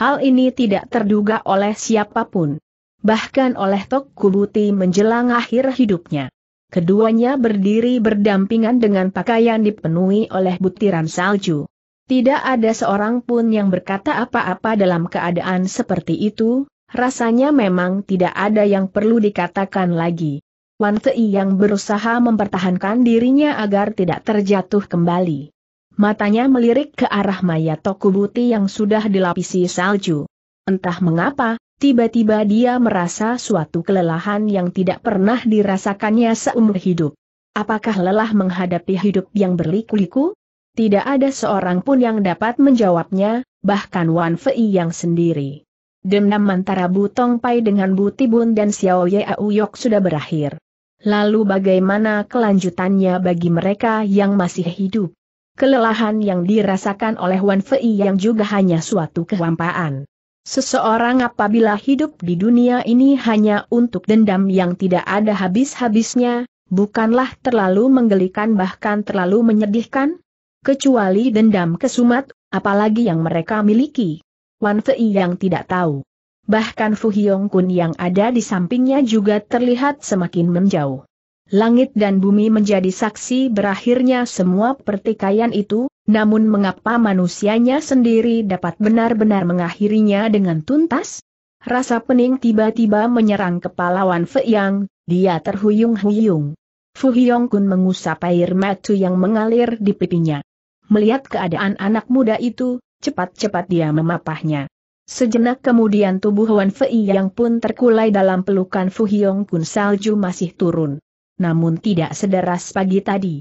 Hal ini tidak terduga oleh siapapun. Bahkan oleh Tok Kubuti menjelang akhir hidupnya. Keduanya berdiri berdampingan dengan pakaian dipenuhi oleh butiran salju. Tidak ada seorang pun yang berkata apa-apa dalam keadaan seperti itu, rasanya memang tidak ada yang perlu dikatakan lagi. Wan Tei yang berusaha mempertahankan dirinya agar tidak terjatuh kembali. Matanya melirik ke arah Maya Tokubuti yang sudah dilapisi salju. Entah mengapa, tiba-tiba dia merasa suatu kelelahan yang tidak pernah dirasakannya seumur hidup. Apakah lelah menghadapi hidup yang berliku-liku? Tidak ada seorang pun yang dapat menjawabnya, bahkan Wan Fei yang sendiri. Demam antara butong Pai dengan Bu Tibun dan Xiao Ye Auyok sudah berakhir. Lalu bagaimana kelanjutannya bagi mereka yang masih hidup? Kelelahan yang dirasakan oleh Wan Fei yang juga hanya suatu kehampaan. Seseorang apabila hidup di dunia ini hanya untuk dendam yang tidak ada habis-habisnya, bukanlah terlalu menggelikan bahkan terlalu menyedihkan? kecuali dendam kesumat, apalagi yang mereka miliki. Wan Fei yang tidak tahu. Bahkan Fu Hyong Kun yang ada di sampingnya juga terlihat semakin menjauh. Langit dan bumi menjadi saksi berakhirnya semua pertikaian itu, namun mengapa manusianya sendiri dapat benar-benar mengakhirinya dengan tuntas? Rasa pening tiba-tiba menyerang kepala Wan Fei Yang, dia terhuyung-huyung. Fu Hyong Kun mengusap air matu yang mengalir di pipinya. Melihat keadaan anak muda itu, cepat-cepat dia memapahnya. Sejenak kemudian tubuh Wan Fei yang pun terkulai dalam pelukan Fu Hyong pun salju masih turun. Namun tidak sederas pagi tadi.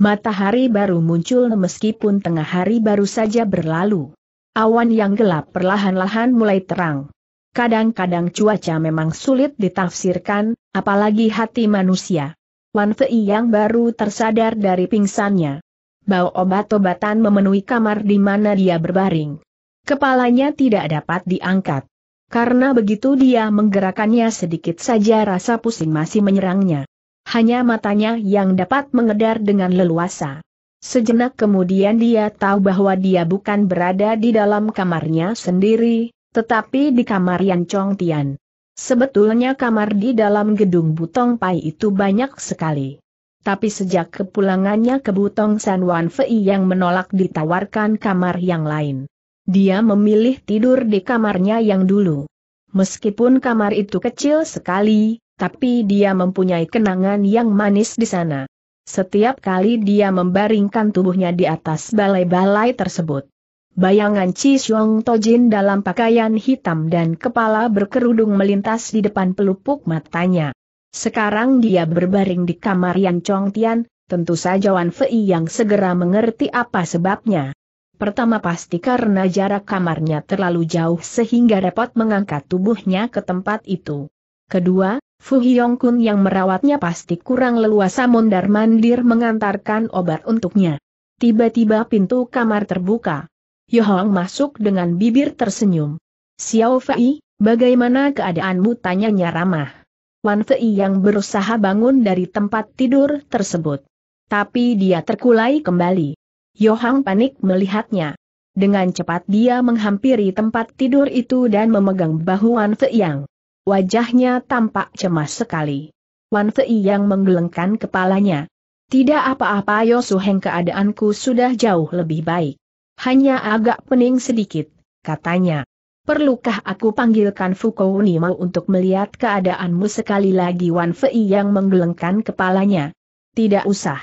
Matahari baru muncul meskipun tengah hari baru saja berlalu. Awan yang gelap perlahan-lahan mulai terang. Kadang-kadang cuaca memang sulit ditafsirkan, apalagi hati manusia. Wan Fei yang baru tersadar dari pingsannya bau obat-obatan memenuhi kamar di mana dia berbaring. Kepalanya tidak dapat diangkat. Karena begitu dia menggerakannya sedikit saja rasa pusing masih menyerangnya. Hanya matanya yang dapat mengedar dengan leluasa. Sejenak kemudian dia tahu bahwa dia bukan berada di dalam kamarnya sendiri, tetapi di kamar Yan Chong Tian. Sebetulnya kamar di dalam gedung Butong Pai itu banyak sekali. Tapi sejak kepulangannya ke Butong San Wan Fei yang menolak ditawarkan kamar yang lain. Dia memilih tidur di kamarnya yang dulu. Meskipun kamar itu kecil sekali, tapi dia mempunyai kenangan yang manis di sana. Setiap kali dia membaringkan tubuhnya di atas balai-balai tersebut. Bayangan Chi Xiong Tojin dalam pakaian hitam dan kepala berkerudung melintas di depan pelupuk matanya. Sekarang dia berbaring di kamar Yan Chong Tian, tentu saja Wan Fei yang segera mengerti apa sebabnya. Pertama pasti karena jarak kamarnya terlalu jauh sehingga repot mengangkat tubuhnya ke tempat itu. Kedua, Fu Hyong Kun yang merawatnya pasti kurang leluasa mondar-mandir mengantarkan obat untuknya. Tiba-tiba pintu kamar terbuka. Yohong masuk dengan bibir tersenyum. Xiao Fei, bagaimana keadaanmu tanyanya ramah. Wan Fei yang berusaha bangun dari tempat tidur tersebut. Tapi dia terkulai kembali. Yohang panik melihatnya. Dengan cepat dia menghampiri tempat tidur itu dan memegang bahu Wan Fei yang. Wajahnya tampak cemas sekali. Wan Fei yang menggelengkan kepalanya. Tidak apa-apa Yosuheng keadaanku sudah jauh lebih baik. Hanya agak pening sedikit, katanya. Perlukah aku panggilkan Fukou Nimo untuk melihat keadaanmu sekali lagi Wan Fei yang menggelengkan kepalanya? Tidak usah.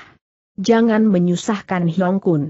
Jangan menyusahkan Hyong Kun.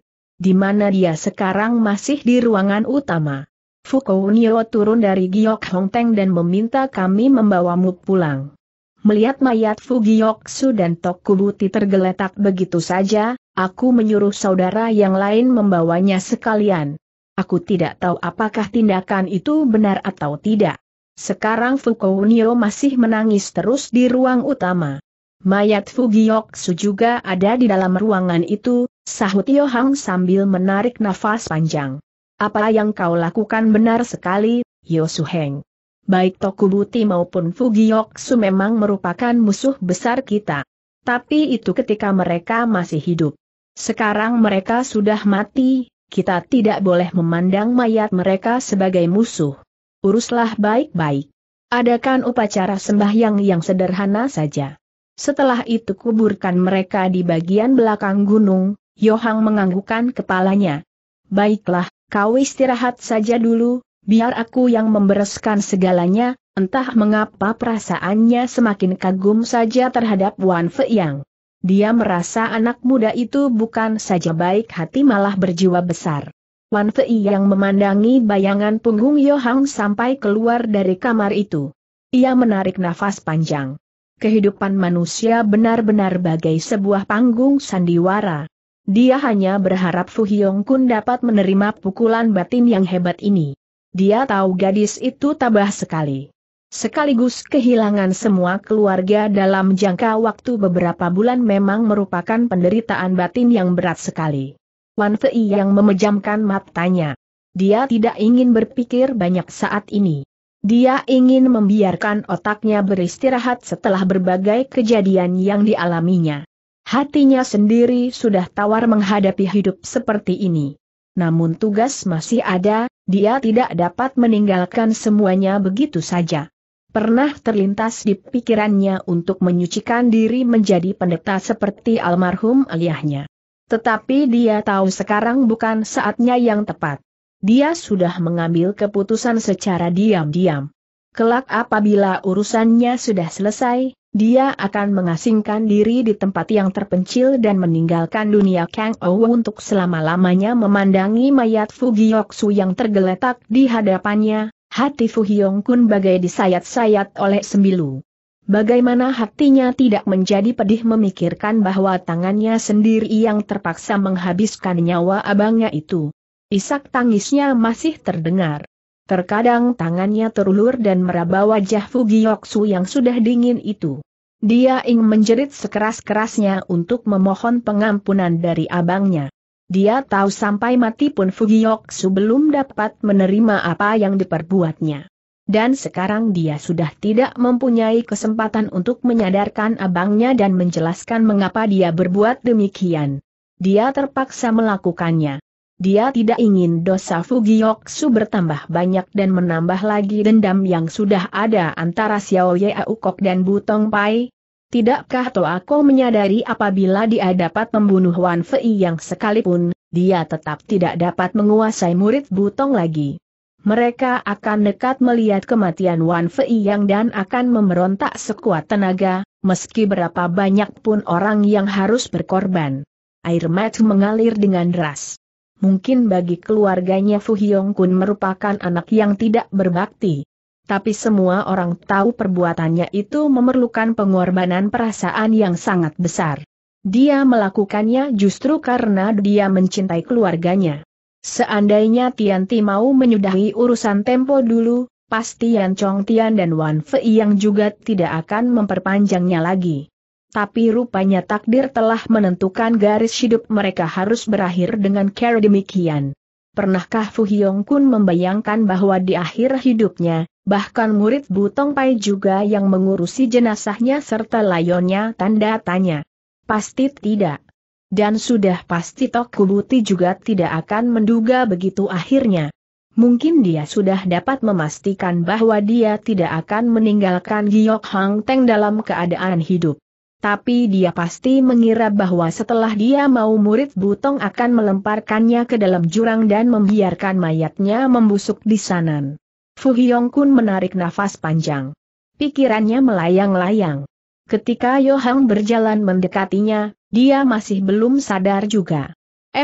Di mana dia sekarang masih di ruangan utama. Fukou Nio turun dari Giok Hong Teng dan meminta kami membawamu pulang. Melihat mayat Fu Su dan Tok Kubuti tergeletak begitu saja, aku menyuruh saudara yang lain membawanya sekalian. Aku tidak tahu apakah tindakan itu benar atau tidak. Sekarang Fukounio masih menangis terus di ruang utama. Mayat Fugioksu juga ada di dalam ruangan itu, sahut Yohang sambil menarik nafas panjang. Apa yang kau lakukan benar sekali, Yosuheng. Baik Tokubuti maupun Fugioksu memang merupakan musuh besar kita. Tapi itu ketika mereka masih hidup. Sekarang mereka sudah mati, kita tidak boleh memandang mayat mereka sebagai musuh. Uruslah baik-baik. Adakan upacara sembahyang yang sederhana saja. Setelah itu kuburkan mereka di bagian belakang gunung, Yohang menganggukkan kepalanya. Baiklah, kau istirahat saja dulu, biar aku yang membereskan segalanya, entah mengapa perasaannya semakin kagum saja terhadap Wan Fei Yang. Dia merasa anak muda itu bukan saja baik hati malah berjiwa besar. Wan Fei yang memandangi bayangan punggung Yohang sampai keluar dari kamar itu. Ia menarik nafas panjang. Kehidupan manusia benar-benar bagai sebuah panggung sandiwara. Dia hanya berharap Fu Hyong Kun dapat menerima pukulan batin yang hebat ini. Dia tahu gadis itu tabah sekali sekaligus kehilangan semua keluarga dalam jangka waktu beberapa bulan memang merupakan penderitaan batin yang berat sekali. Wan Fei yang memejamkan matanya. Dia tidak ingin berpikir banyak saat ini. Dia ingin membiarkan otaknya beristirahat setelah berbagai kejadian yang dialaminya. Hatinya sendiri sudah tawar menghadapi hidup seperti ini. Namun tugas masih ada, dia tidak dapat meninggalkan semuanya begitu saja. Pernah terlintas di pikirannya untuk menyucikan diri menjadi pendeta seperti almarhum ayahnya. Tetapi dia tahu sekarang bukan saatnya yang tepat. Dia sudah mengambil keputusan secara diam-diam. Kelak apabila urusannya sudah selesai, dia akan mengasingkan diri di tempat yang terpencil dan meninggalkan dunia Kang Ou untuk selama-lamanya memandangi mayat Fugioksu yang tergeletak di hadapannya, Hati Fu Kun bagai disayat-sayat oleh sembilu. Bagaimana hatinya tidak menjadi pedih memikirkan bahwa tangannya sendiri yang terpaksa menghabiskan nyawa abangnya itu. Isak tangisnya masih terdengar. Terkadang tangannya terulur dan meraba wajah Fugioksu yang sudah dingin itu. Dia ingin menjerit sekeras-kerasnya untuk memohon pengampunan dari abangnya. Dia tahu sampai mati pun Fugiyoksu belum dapat menerima apa yang diperbuatnya. Dan sekarang dia sudah tidak mempunyai kesempatan untuk menyadarkan abangnya dan menjelaskan mengapa dia berbuat demikian. Dia terpaksa melakukannya. Dia tidak ingin dosa Fugiyoksu bertambah banyak dan menambah lagi dendam yang sudah ada antara Xiao Ye Aukok dan Butong Pai, Tidakkah Toako menyadari apabila dia dapat membunuh Wan Fei yang sekalipun, dia tetap tidak dapat menguasai murid Butong lagi. Mereka akan nekat melihat kematian Wan Fei yang dan akan memberontak sekuat tenaga, meski berapa banyak pun orang yang harus berkorban. Air mata mengalir dengan deras. Mungkin bagi keluarganya Fu Hyong Kun merupakan anak yang tidak berbakti tapi semua orang tahu perbuatannya itu memerlukan pengorbanan perasaan yang sangat besar. Dia melakukannya justru karena dia mencintai keluarganya. Seandainya Tian Ti mau menyudahi urusan tempo dulu, pasti Yan Chong Tian dan Wan Fei yang juga tidak akan memperpanjangnya lagi. Tapi rupanya takdir telah menentukan garis hidup mereka harus berakhir dengan cara demikian. Pernahkah Fu Hyong Kun membayangkan bahwa di akhir hidupnya, Bahkan murid Butong Pai juga yang mengurusi jenazahnya serta layonnya tanda tanya. Pasti tidak. Dan sudah pasti Tok Kubuti juga tidak akan menduga begitu akhirnya. Mungkin dia sudah dapat memastikan bahwa dia tidak akan meninggalkan Giok Hang Teng dalam keadaan hidup. Tapi dia pasti mengira bahwa setelah dia mau murid Butong akan melemparkannya ke dalam jurang dan membiarkan mayatnya membusuk di sana. Fu Hyong Kun menarik nafas panjang. Pikirannya melayang-layang. Ketika Yohang berjalan mendekatinya, dia masih belum sadar juga.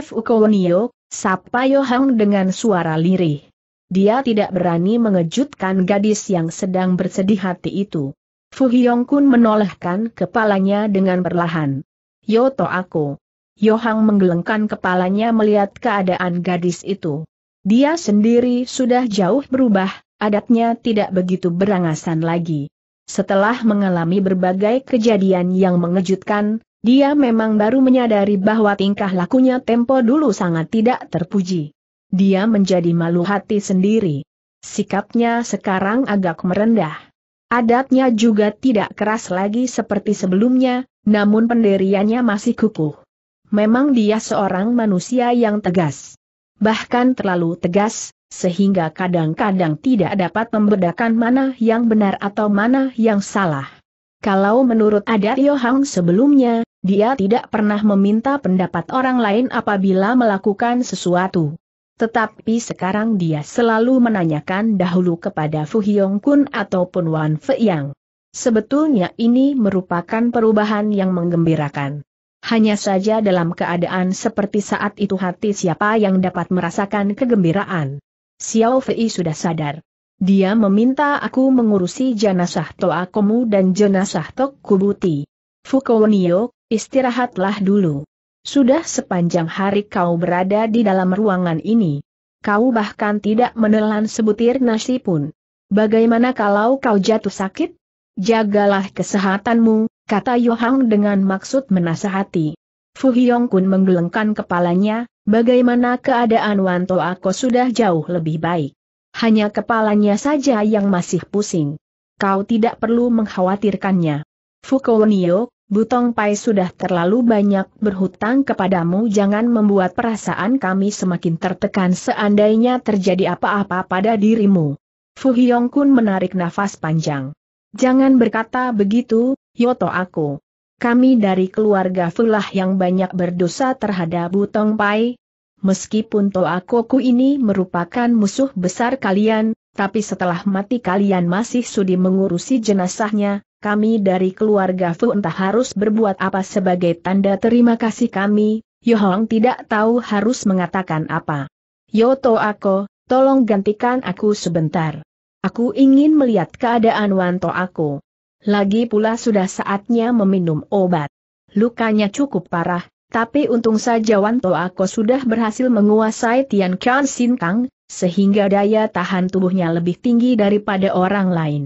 Fu Ukonio, sapa Yohang dengan suara lirih. Dia tidak berani mengejutkan gadis yang sedang bersedih hati itu. Fu Hyong Kun menolehkan kepalanya dengan perlahan. Yoto aku. Yohang menggelengkan kepalanya melihat keadaan gadis itu. Dia sendiri sudah jauh berubah, adatnya tidak begitu berangasan lagi. Setelah mengalami berbagai kejadian yang mengejutkan, dia memang baru menyadari bahwa tingkah lakunya tempo dulu sangat tidak terpuji. Dia menjadi malu hati sendiri. Sikapnya sekarang agak merendah. Adatnya juga tidak keras lagi seperti sebelumnya, namun pendiriannya masih kukuh. Memang dia seorang manusia yang tegas bahkan terlalu tegas, sehingga kadang-kadang tidak dapat membedakan mana yang benar atau mana yang salah. Kalau menurut adat Yohang sebelumnya, dia tidak pernah meminta pendapat orang lain apabila melakukan sesuatu. Tetapi sekarang dia selalu menanyakan dahulu kepada Fu Hyong Kun ataupun Wan Fei Yang. Sebetulnya ini merupakan perubahan yang menggembirakan. Hanya saja dalam keadaan seperti saat itu hati siapa yang dapat merasakan kegembiraan. Xiao Fei sudah sadar. Dia meminta aku mengurusi jenazah Komu dan jenazah Tok Tokubuti. Fukonio, istirahatlah dulu. Sudah sepanjang hari kau berada di dalam ruangan ini. Kau bahkan tidak menelan sebutir nasi pun. Bagaimana kalau kau jatuh sakit? Jagalah kesehatanmu, kata Yohang dengan maksud menasehati. Fu Hyong Kun menggelengkan kepalanya, bagaimana keadaan Wanto Ako sudah jauh lebih baik. Hanya kepalanya saja yang masih pusing. Kau tidak perlu mengkhawatirkannya. Fu Fukownio, Butong Pai sudah terlalu banyak berhutang kepadamu jangan membuat perasaan kami semakin tertekan seandainya terjadi apa-apa pada dirimu. Fu Hyong Kun menarik nafas panjang. Jangan berkata begitu, Yoto aku. Kami dari keluarga Fulah yang banyak berdosa terhadap Butong Pai. Meskipun Toakoku ini merupakan musuh besar kalian, tapi setelah mati kalian masih sudi mengurusi jenazahnya, kami dari keluarga Fu entah harus berbuat apa sebagai tanda terima kasih kami, Yohong tidak tahu harus mengatakan apa. Yoto aku, tolong gantikan aku sebentar. Aku ingin melihat keadaan Wanto aku. Lagi pula sudah saatnya meminum obat. Lukanya cukup parah, tapi untung saja Wan Toako sudah berhasil menguasai Tian Kian Sin sehingga daya tahan tubuhnya lebih tinggi daripada orang lain.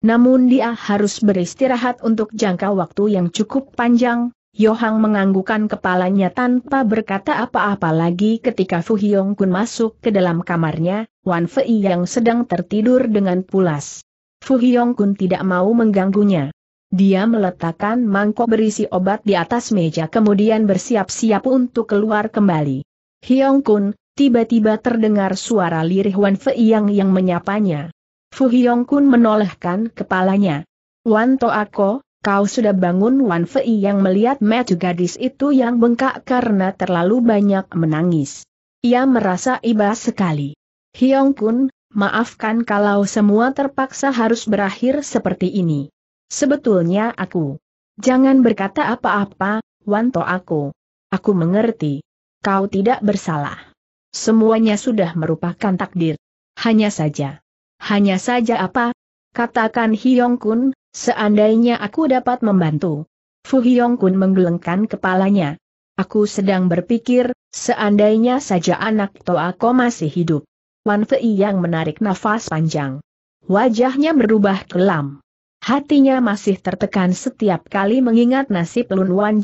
Namun dia harus beristirahat untuk jangka waktu yang cukup panjang, Yohang menganggukan kepalanya tanpa berkata apa-apa lagi ketika Fu Hyong Kun masuk ke dalam kamarnya, Wan Fei yang sedang tertidur dengan pulas. Fu Hyong Kun tidak mau mengganggunya. Dia meletakkan mangkok berisi obat di atas meja kemudian bersiap-siap untuk keluar kembali. Hyong Kun, tiba-tiba terdengar suara lirih Wan Fei yang menyapanya. Fu Hyong Kun menolehkan kepalanya. Wan Toako, kau sudah bangun Wan Fei yang melihat metu gadis itu yang bengkak karena terlalu banyak menangis. Ia merasa iba sekali. Hyong Kun, Maafkan kalau semua terpaksa harus berakhir seperti ini. Sebetulnya aku. Jangan berkata apa-apa, Wanto aku. Aku mengerti. Kau tidak bersalah. Semuanya sudah merupakan takdir. Hanya saja. Hanya saja apa? Katakan Hyong Kun, seandainya aku dapat membantu. Fu Hyong Kun menggelengkan kepalanya. Aku sedang berpikir, seandainya saja anak Toako masih hidup. Wan Fei yang menarik nafas panjang. Wajahnya berubah kelam. Hatinya masih tertekan setiap kali mengingat nasib Lun Wan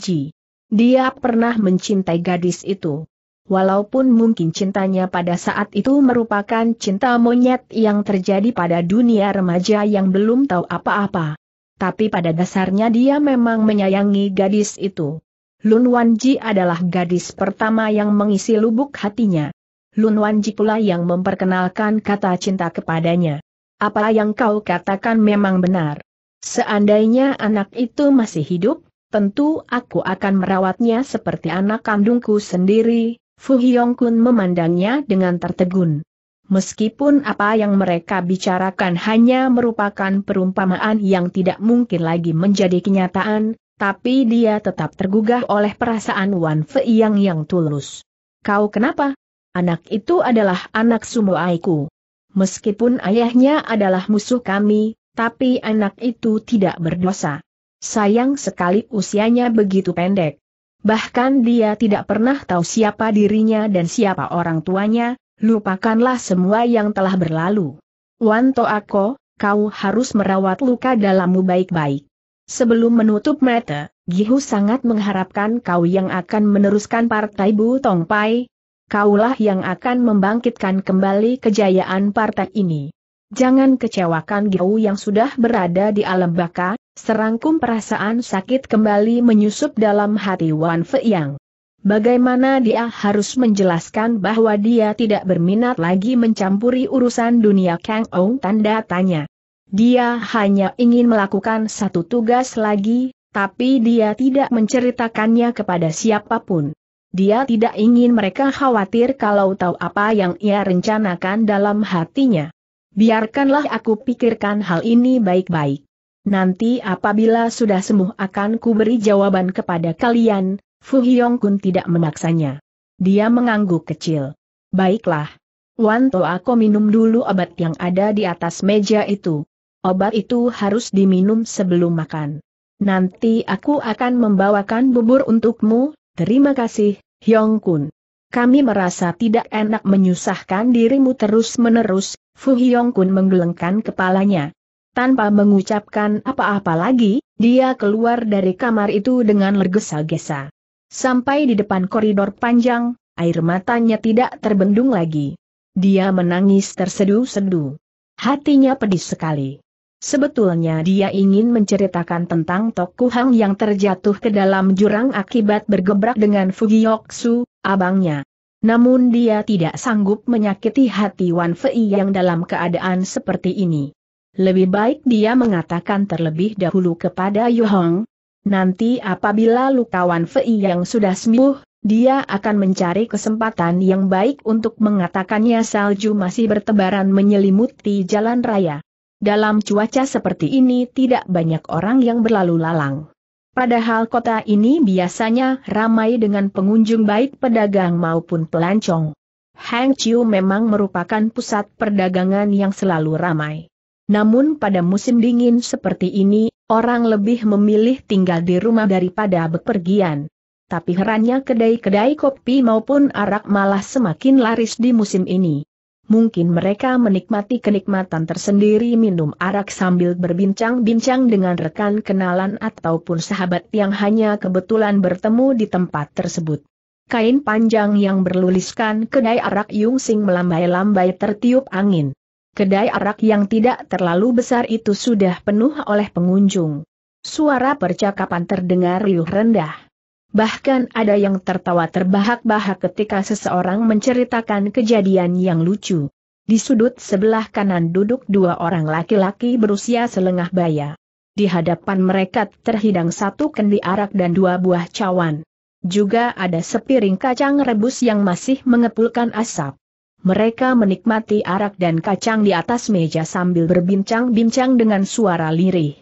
Dia pernah mencintai gadis itu. Walaupun mungkin cintanya pada saat itu merupakan cinta monyet yang terjadi pada dunia remaja yang belum tahu apa-apa. Tapi pada dasarnya dia memang menyayangi gadis itu. Lun Wanji adalah gadis pertama yang mengisi lubuk hatinya. Lun Wanji pula yang memperkenalkan kata cinta kepadanya. Apa yang kau katakan memang benar. Seandainya anak itu masih hidup, tentu aku akan merawatnya seperti anak kandungku sendiri, Fu Hyong Kun memandangnya dengan tertegun. Meskipun apa yang mereka bicarakan hanya merupakan perumpamaan yang tidak mungkin lagi menjadi kenyataan, tapi dia tetap tergugah oleh perasaan Wan Fei yang yang tulus. Kau kenapa? Anak itu adalah anak sumoaiku. Meskipun ayahnya adalah musuh kami, tapi anak itu tidak berdosa. Sayang sekali usianya begitu pendek. Bahkan dia tidak pernah tahu siapa dirinya dan siapa orang tuanya, lupakanlah semua yang telah berlalu. Wanto Ako, kau harus merawat luka dalammu baik-baik. Sebelum menutup mata, Gihu sangat mengharapkan kau yang akan meneruskan partai Bu Tong Pai, kaulah yang akan membangkitkan kembali kejayaan partai ini. Jangan kecewakan Gau yang sudah berada di alam baka, serangkum perasaan sakit kembali menyusup dalam hati Wan yang. Bagaimana dia harus menjelaskan bahwa dia tidak berminat lagi mencampuri urusan dunia Kang Ou tanda tanya. Dia hanya ingin melakukan satu tugas lagi, tapi dia tidak menceritakannya kepada siapapun. Dia tidak ingin mereka khawatir kalau tahu apa yang ia rencanakan dalam hatinya. Biarkanlah aku pikirkan hal ini baik-baik. Nanti apabila sudah sembuh akan kuberi jawaban kepada kalian, Fu Hyong Kun tidak memaksanya. Dia mengangguk kecil. Baiklah. Wan To aku minum dulu obat yang ada di atas meja itu. Obat itu harus diminum sebelum makan. Nanti aku akan membawakan bubur untukmu, Terima kasih, Hyong Kun. Kami merasa tidak enak menyusahkan dirimu terus-menerus, Fu Hyong Kun menggelengkan kepalanya. Tanpa mengucapkan apa-apa lagi, dia keluar dari kamar itu dengan tergesa-gesa. Sampai di depan koridor panjang, air matanya tidak terbendung lagi. Dia menangis terseduh-seduh. Hatinya pedih sekali. Sebetulnya dia ingin menceritakan tentang Toku Hang yang terjatuh ke dalam jurang akibat bergebrak dengan Fugiyoksu, abangnya. Namun dia tidak sanggup menyakiti hati Wan Fei yang dalam keadaan seperti ini. Lebih baik dia mengatakan terlebih dahulu kepada Yu Hong. Nanti apabila luka Wan Fei yang sudah sembuh, dia akan mencari kesempatan yang baik untuk mengatakannya salju masih bertebaran menyelimuti jalan raya. Dalam cuaca seperti ini tidak banyak orang yang berlalu lalang. Padahal kota ini biasanya ramai dengan pengunjung baik pedagang maupun pelancong. Hangzhou memang merupakan pusat perdagangan yang selalu ramai. Namun pada musim dingin seperti ini, orang lebih memilih tinggal di rumah daripada bepergian. Tapi herannya kedai-kedai kopi maupun arak malah semakin laris di musim ini mungkin mereka menikmati kenikmatan tersendiri minum arak sambil berbincang-bincang dengan rekan kenalan ataupun sahabat yang hanya kebetulan bertemu di tempat tersebut. Kain panjang yang berluliskan kedai arak Yung Sing melambai-lambai tertiup angin. Kedai arak yang tidak terlalu besar itu sudah penuh oleh pengunjung. Suara percakapan terdengar riuh rendah. Bahkan ada yang tertawa terbahak-bahak ketika seseorang menceritakan kejadian yang lucu. Di sudut sebelah kanan duduk dua orang laki-laki berusia selengah baya. Di hadapan mereka terhidang satu kendi arak dan dua buah cawan. Juga ada sepiring kacang rebus yang masih mengepulkan asap. Mereka menikmati arak dan kacang di atas meja sambil berbincang-bincang dengan suara lirih.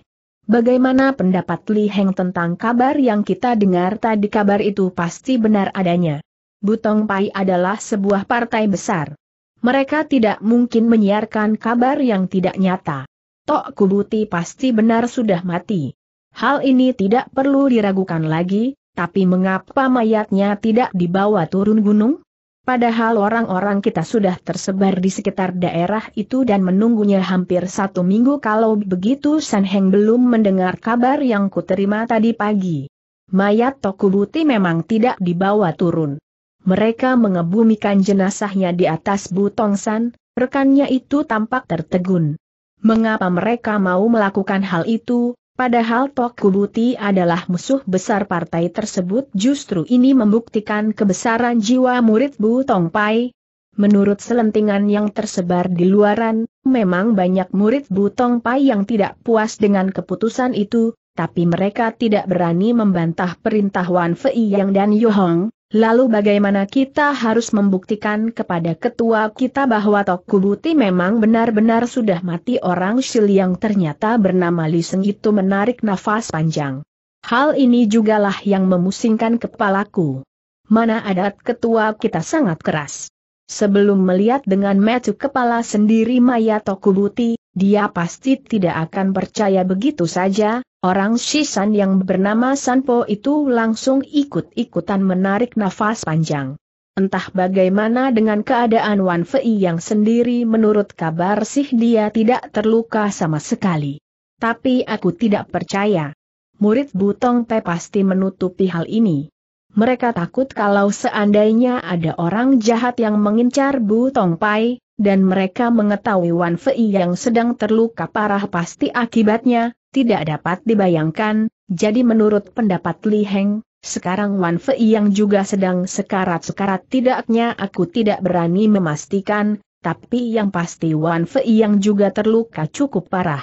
Bagaimana pendapat Li Heng tentang kabar yang kita dengar tadi kabar itu pasti benar adanya. Butong Pai adalah sebuah partai besar. Mereka tidak mungkin menyiarkan kabar yang tidak nyata. Tok Kubuti pasti benar sudah mati. Hal ini tidak perlu diragukan lagi, tapi mengapa mayatnya tidak dibawa turun gunung? Padahal orang-orang kita sudah tersebar di sekitar daerah itu dan menunggunya hampir satu minggu kalau begitu San Heng belum mendengar kabar yang kuterima tadi pagi. Mayat Tokubuti memang tidak dibawa turun. Mereka mengebumikan jenazahnya di atas Butongsan, rekannya itu tampak tertegun. Mengapa mereka mau melakukan hal itu, Padahal Tok Kubuti adalah musuh besar partai tersebut justru ini membuktikan kebesaran jiwa murid Bu Tong Pai. Menurut selentingan yang tersebar di luaran, memang banyak murid Bu Tong Pai yang tidak puas dengan keputusan itu, tapi mereka tidak berani membantah perintah Wan Fei Yang dan Yohong, Lalu bagaimana kita harus membuktikan kepada ketua kita bahwa Tokubuti memang benar-benar sudah mati orang Shil yang ternyata bernama Liseng itu menarik nafas panjang. Hal ini jugalah yang memusingkan kepalaku. Mana adat ketua kita sangat keras. Sebelum melihat dengan metu kepala sendiri Maya Tokubuti, dia pasti tidak akan percaya begitu saja, Orang Shisan yang bernama Sanpo itu langsung ikut-ikutan menarik nafas panjang. Entah bagaimana dengan keadaan Wan Fei yang sendiri menurut kabar sih dia tidak terluka sama sekali. Tapi aku tidak percaya. Murid Butong Te pasti menutupi hal ini. Mereka takut kalau seandainya ada orang jahat yang mengincar Butong Pai, dan mereka mengetahui Wan Fei yang sedang terluka parah pasti akibatnya, tidak dapat dibayangkan, jadi menurut pendapat Li Heng, sekarang Wan Fei yang juga sedang sekarat-sekarat tidaknya aku tidak berani memastikan, tapi yang pasti Wan Fei yang juga terluka cukup parah.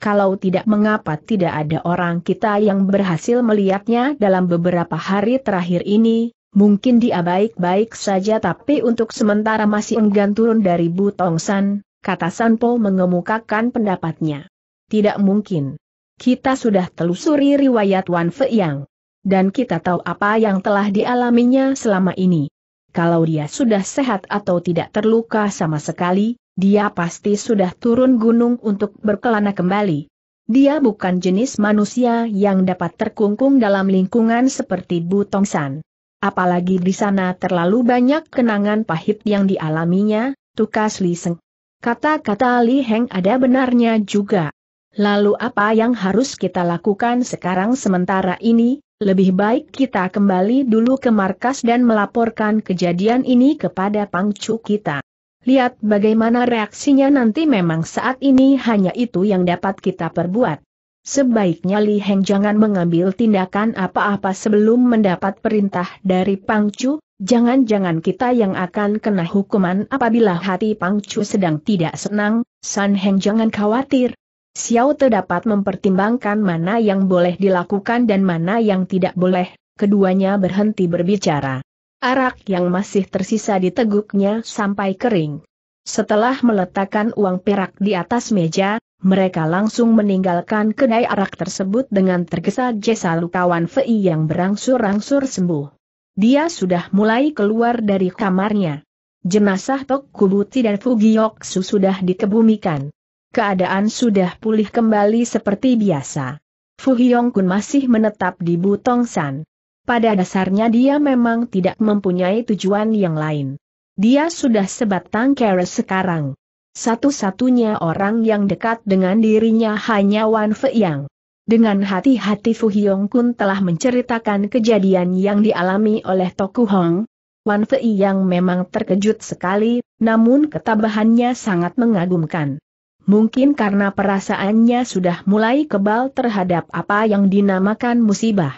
Kalau tidak mengapa tidak ada orang kita yang berhasil melihatnya dalam beberapa hari terakhir ini, mungkin dia baik-baik saja tapi untuk sementara masih enggan turun dari Butongsan, kata Sanpo mengemukakan pendapatnya. Tidak mungkin kita sudah telusuri riwayat Wan yang, Dan kita tahu apa yang telah dialaminya selama ini. Kalau dia sudah sehat atau tidak terluka sama sekali, dia pasti sudah turun gunung untuk berkelana kembali. Dia bukan jenis manusia yang dapat terkungkung dalam lingkungan seperti Bu Tong San. Apalagi di sana terlalu banyak kenangan pahit yang dialaminya, tukas Li Seng. Kata-kata Li Heng ada benarnya juga. Lalu apa yang harus kita lakukan sekarang sementara ini? Lebih baik kita kembali dulu ke markas dan melaporkan kejadian ini kepada pangcu kita. Lihat bagaimana reaksinya nanti memang saat ini hanya itu yang dapat kita perbuat. Sebaiknya Li Heng jangan mengambil tindakan apa-apa sebelum mendapat perintah dari Pangcu, jangan-jangan kita yang akan kena hukuman apabila hati Pangcu sedang tidak senang, San Heng jangan khawatir, Xiao Te dapat mempertimbangkan mana yang boleh dilakukan dan mana yang tidak boleh, keduanya berhenti berbicara. Arak yang masih tersisa diteguknya sampai kering. Setelah meletakkan uang perak di atas meja, mereka langsung meninggalkan kedai arak tersebut dengan tergesa jasa lukawan Fei yang berangsur-angsur sembuh. Dia sudah mulai keluar dari kamarnya. Jenazah Tok Kubuti dan Fugioksu sudah dikebumikan keadaan sudah pulih kembali seperti biasa. Fu Hyong Kun masih menetap di Butongsan. Pada dasarnya dia memang tidak mempunyai tujuan yang lain. Dia sudah sebatang kera sekarang. Satu-satunya orang yang dekat dengan dirinya hanya Wan Yang. Dengan hati-hati Fu Hyong Kun telah menceritakan kejadian yang dialami oleh Toku Hong. Wan Feiyang memang terkejut sekali, namun ketabahannya sangat mengagumkan mungkin karena perasaannya sudah mulai kebal terhadap apa yang dinamakan musibah.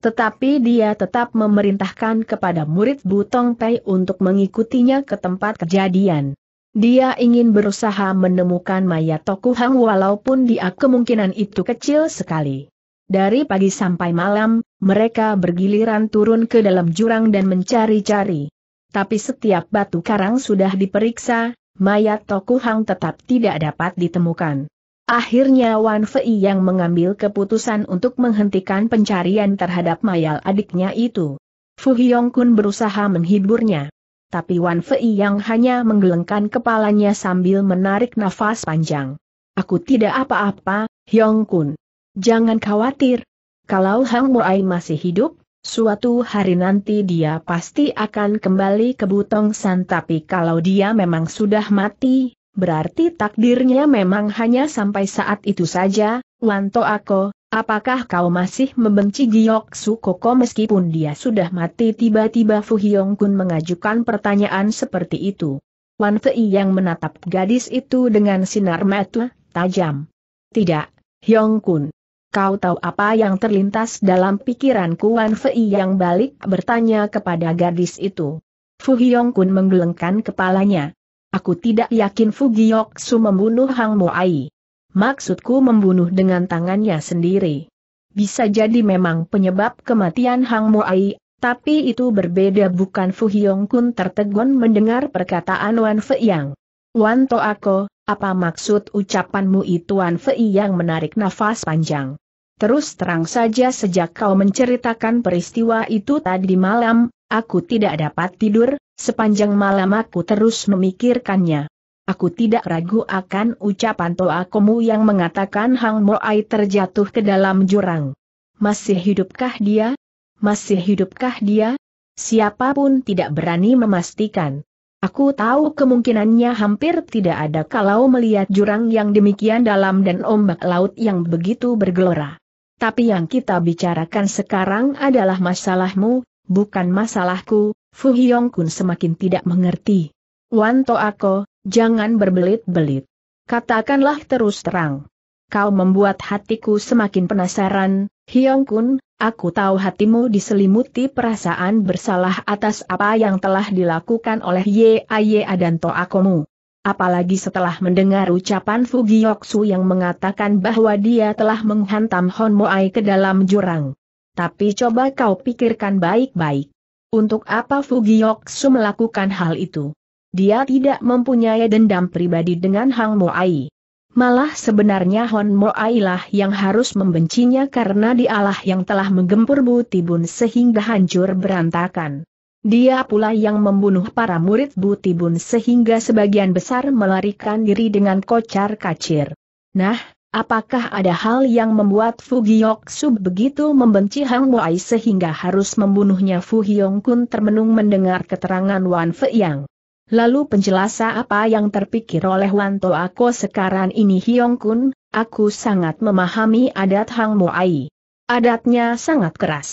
Tetapi dia tetap memerintahkan kepada murid Butong Pei untuk mengikutinya ke tempat kejadian. Dia ingin berusaha menemukan mayat Tokuhang, walaupun dia kemungkinan itu kecil sekali. Dari pagi sampai malam, mereka bergiliran turun ke dalam jurang dan mencari-cari. Tapi setiap batu karang sudah diperiksa, mayat Toku Hang tetap tidak dapat ditemukan. Akhirnya Wan Fei yang mengambil keputusan untuk menghentikan pencarian terhadap mayal adiknya itu. Fu Hyong Kun berusaha menghiburnya. Tapi Wan Fei yang hanya menggelengkan kepalanya sambil menarik nafas panjang. Aku tidak apa-apa, Hyong Kun. Jangan khawatir. Kalau Hang Muai masih hidup, Suatu hari nanti dia pasti akan kembali ke Butong San tapi kalau dia memang sudah mati, berarti takdirnya memang hanya sampai saat itu saja, Wanto Ako, apakah kau masih membenci Giok Sukoko meskipun dia sudah mati tiba-tiba Fu Hyong Kun mengajukan pertanyaan seperti itu. Wan Fei yang menatap gadis itu dengan sinar mata tajam. Tidak, Hyong Kun. Kau tahu apa yang terlintas dalam pikiran Kuan Fei yang balik bertanya kepada gadis itu. Fu Hiong Kun menggelengkan kepalanya. Aku tidak yakin Fu Giyok Su membunuh Hang Moai. Maksudku membunuh dengan tangannya sendiri. Bisa jadi memang penyebab kematian Hang Moai, tapi itu berbeda bukan Fu Hiong Kun tertegun mendengar perkataan Wan Fei Yang. Wan Ako, apa maksud ucapanmu itu Wan Fei yang menarik nafas panjang? Terus terang saja sejak kau menceritakan peristiwa itu tadi malam, aku tidak dapat tidur, sepanjang malam aku terus memikirkannya. Aku tidak ragu akan ucapan toakomu yang mengatakan Hang Moai terjatuh ke dalam jurang. Masih hidupkah dia? Masih hidupkah dia? Siapapun tidak berani memastikan. Aku tahu kemungkinannya hampir tidak ada kalau melihat jurang yang demikian dalam dan ombak laut yang begitu bergelora tapi yang kita bicarakan sekarang adalah masalahmu, bukan masalahku, Fu Hyong Kun semakin tidak mengerti. Wan Ako, jangan berbelit-belit. Katakanlah terus terang. Kau membuat hatiku semakin penasaran, Hyong Kun, aku tahu hatimu diselimuti perasaan bersalah atas apa yang telah dilakukan oleh Ye Aye dan Toakomu. Apalagi setelah mendengar ucapan Fugiyoksu yang mengatakan bahwa dia telah menghantam Hon Moai ke dalam jurang. Tapi coba kau pikirkan baik-baik. Untuk apa Fugiyoksu melakukan hal itu? Dia tidak mempunyai dendam pribadi dengan Hang Moai. Malah sebenarnya Hon Moai lah yang harus membencinya karena dialah yang telah menggempur Butibun sehingga hancur berantakan. Dia pula yang membunuh para murid Butibun sehingga sebagian besar melarikan diri dengan kocar kacir. Nah, apakah ada hal yang membuat Fugiyok Sub begitu membenci Hang Moai sehingga harus membunuhnya Fugiong Kun termenung mendengar keterangan Wan Feiyang. Lalu penjelasa apa yang terpikir oleh Wan Toako sekarang ini Hyong Kun, aku sangat memahami adat Hang Muai. Adatnya sangat keras.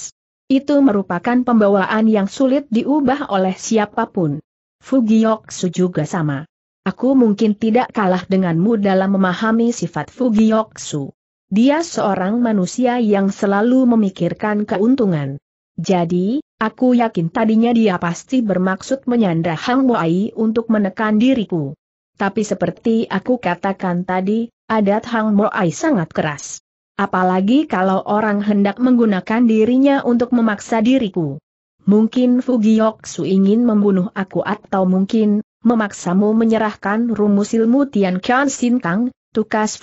Itu merupakan pembawaan yang sulit diubah oleh siapapun. Fugioksu juga sama. Aku mungkin tidak kalah denganmu dalam memahami sifat Fugioksu. Dia seorang manusia yang selalu memikirkan keuntungan. Jadi, aku yakin tadinya dia pasti bermaksud menyandra Hang Wai untuk menekan diriku. Tapi seperti aku katakan tadi, adat Hang Wai sangat keras. Apalagi kalau orang hendak menggunakan dirinya untuk memaksa diriku. Mungkin Fugiyoksu ingin membunuh aku atau mungkin, memaksamu menyerahkan rumus ilmu Tian Kian Sin Kang, tukas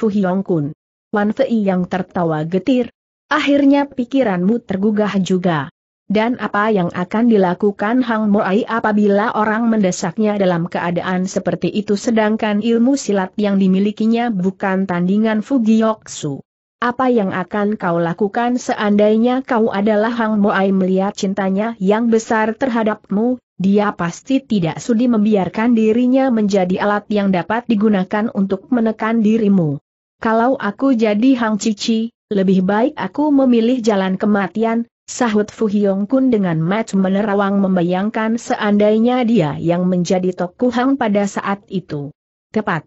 Wan Fei yang tertawa getir. Akhirnya pikiranmu tergugah juga. Dan apa yang akan dilakukan Hang Moai apabila orang mendesaknya dalam keadaan seperti itu sedangkan ilmu silat yang dimilikinya bukan tandingan Fugiyoksu. Apa yang akan kau lakukan seandainya kau adalah Hang Moai melihat cintanya yang besar terhadapmu, dia pasti tidak sudi membiarkan dirinya menjadi alat yang dapat digunakan untuk menekan dirimu. Kalau aku jadi Hang Cici, lebih baik aku memilih jalan kematian, sahut Fu Hyong Kun dengan match menerawang membayangkan seandainya dia yang menjadi tokoh Hang pada saat itu. Tepat.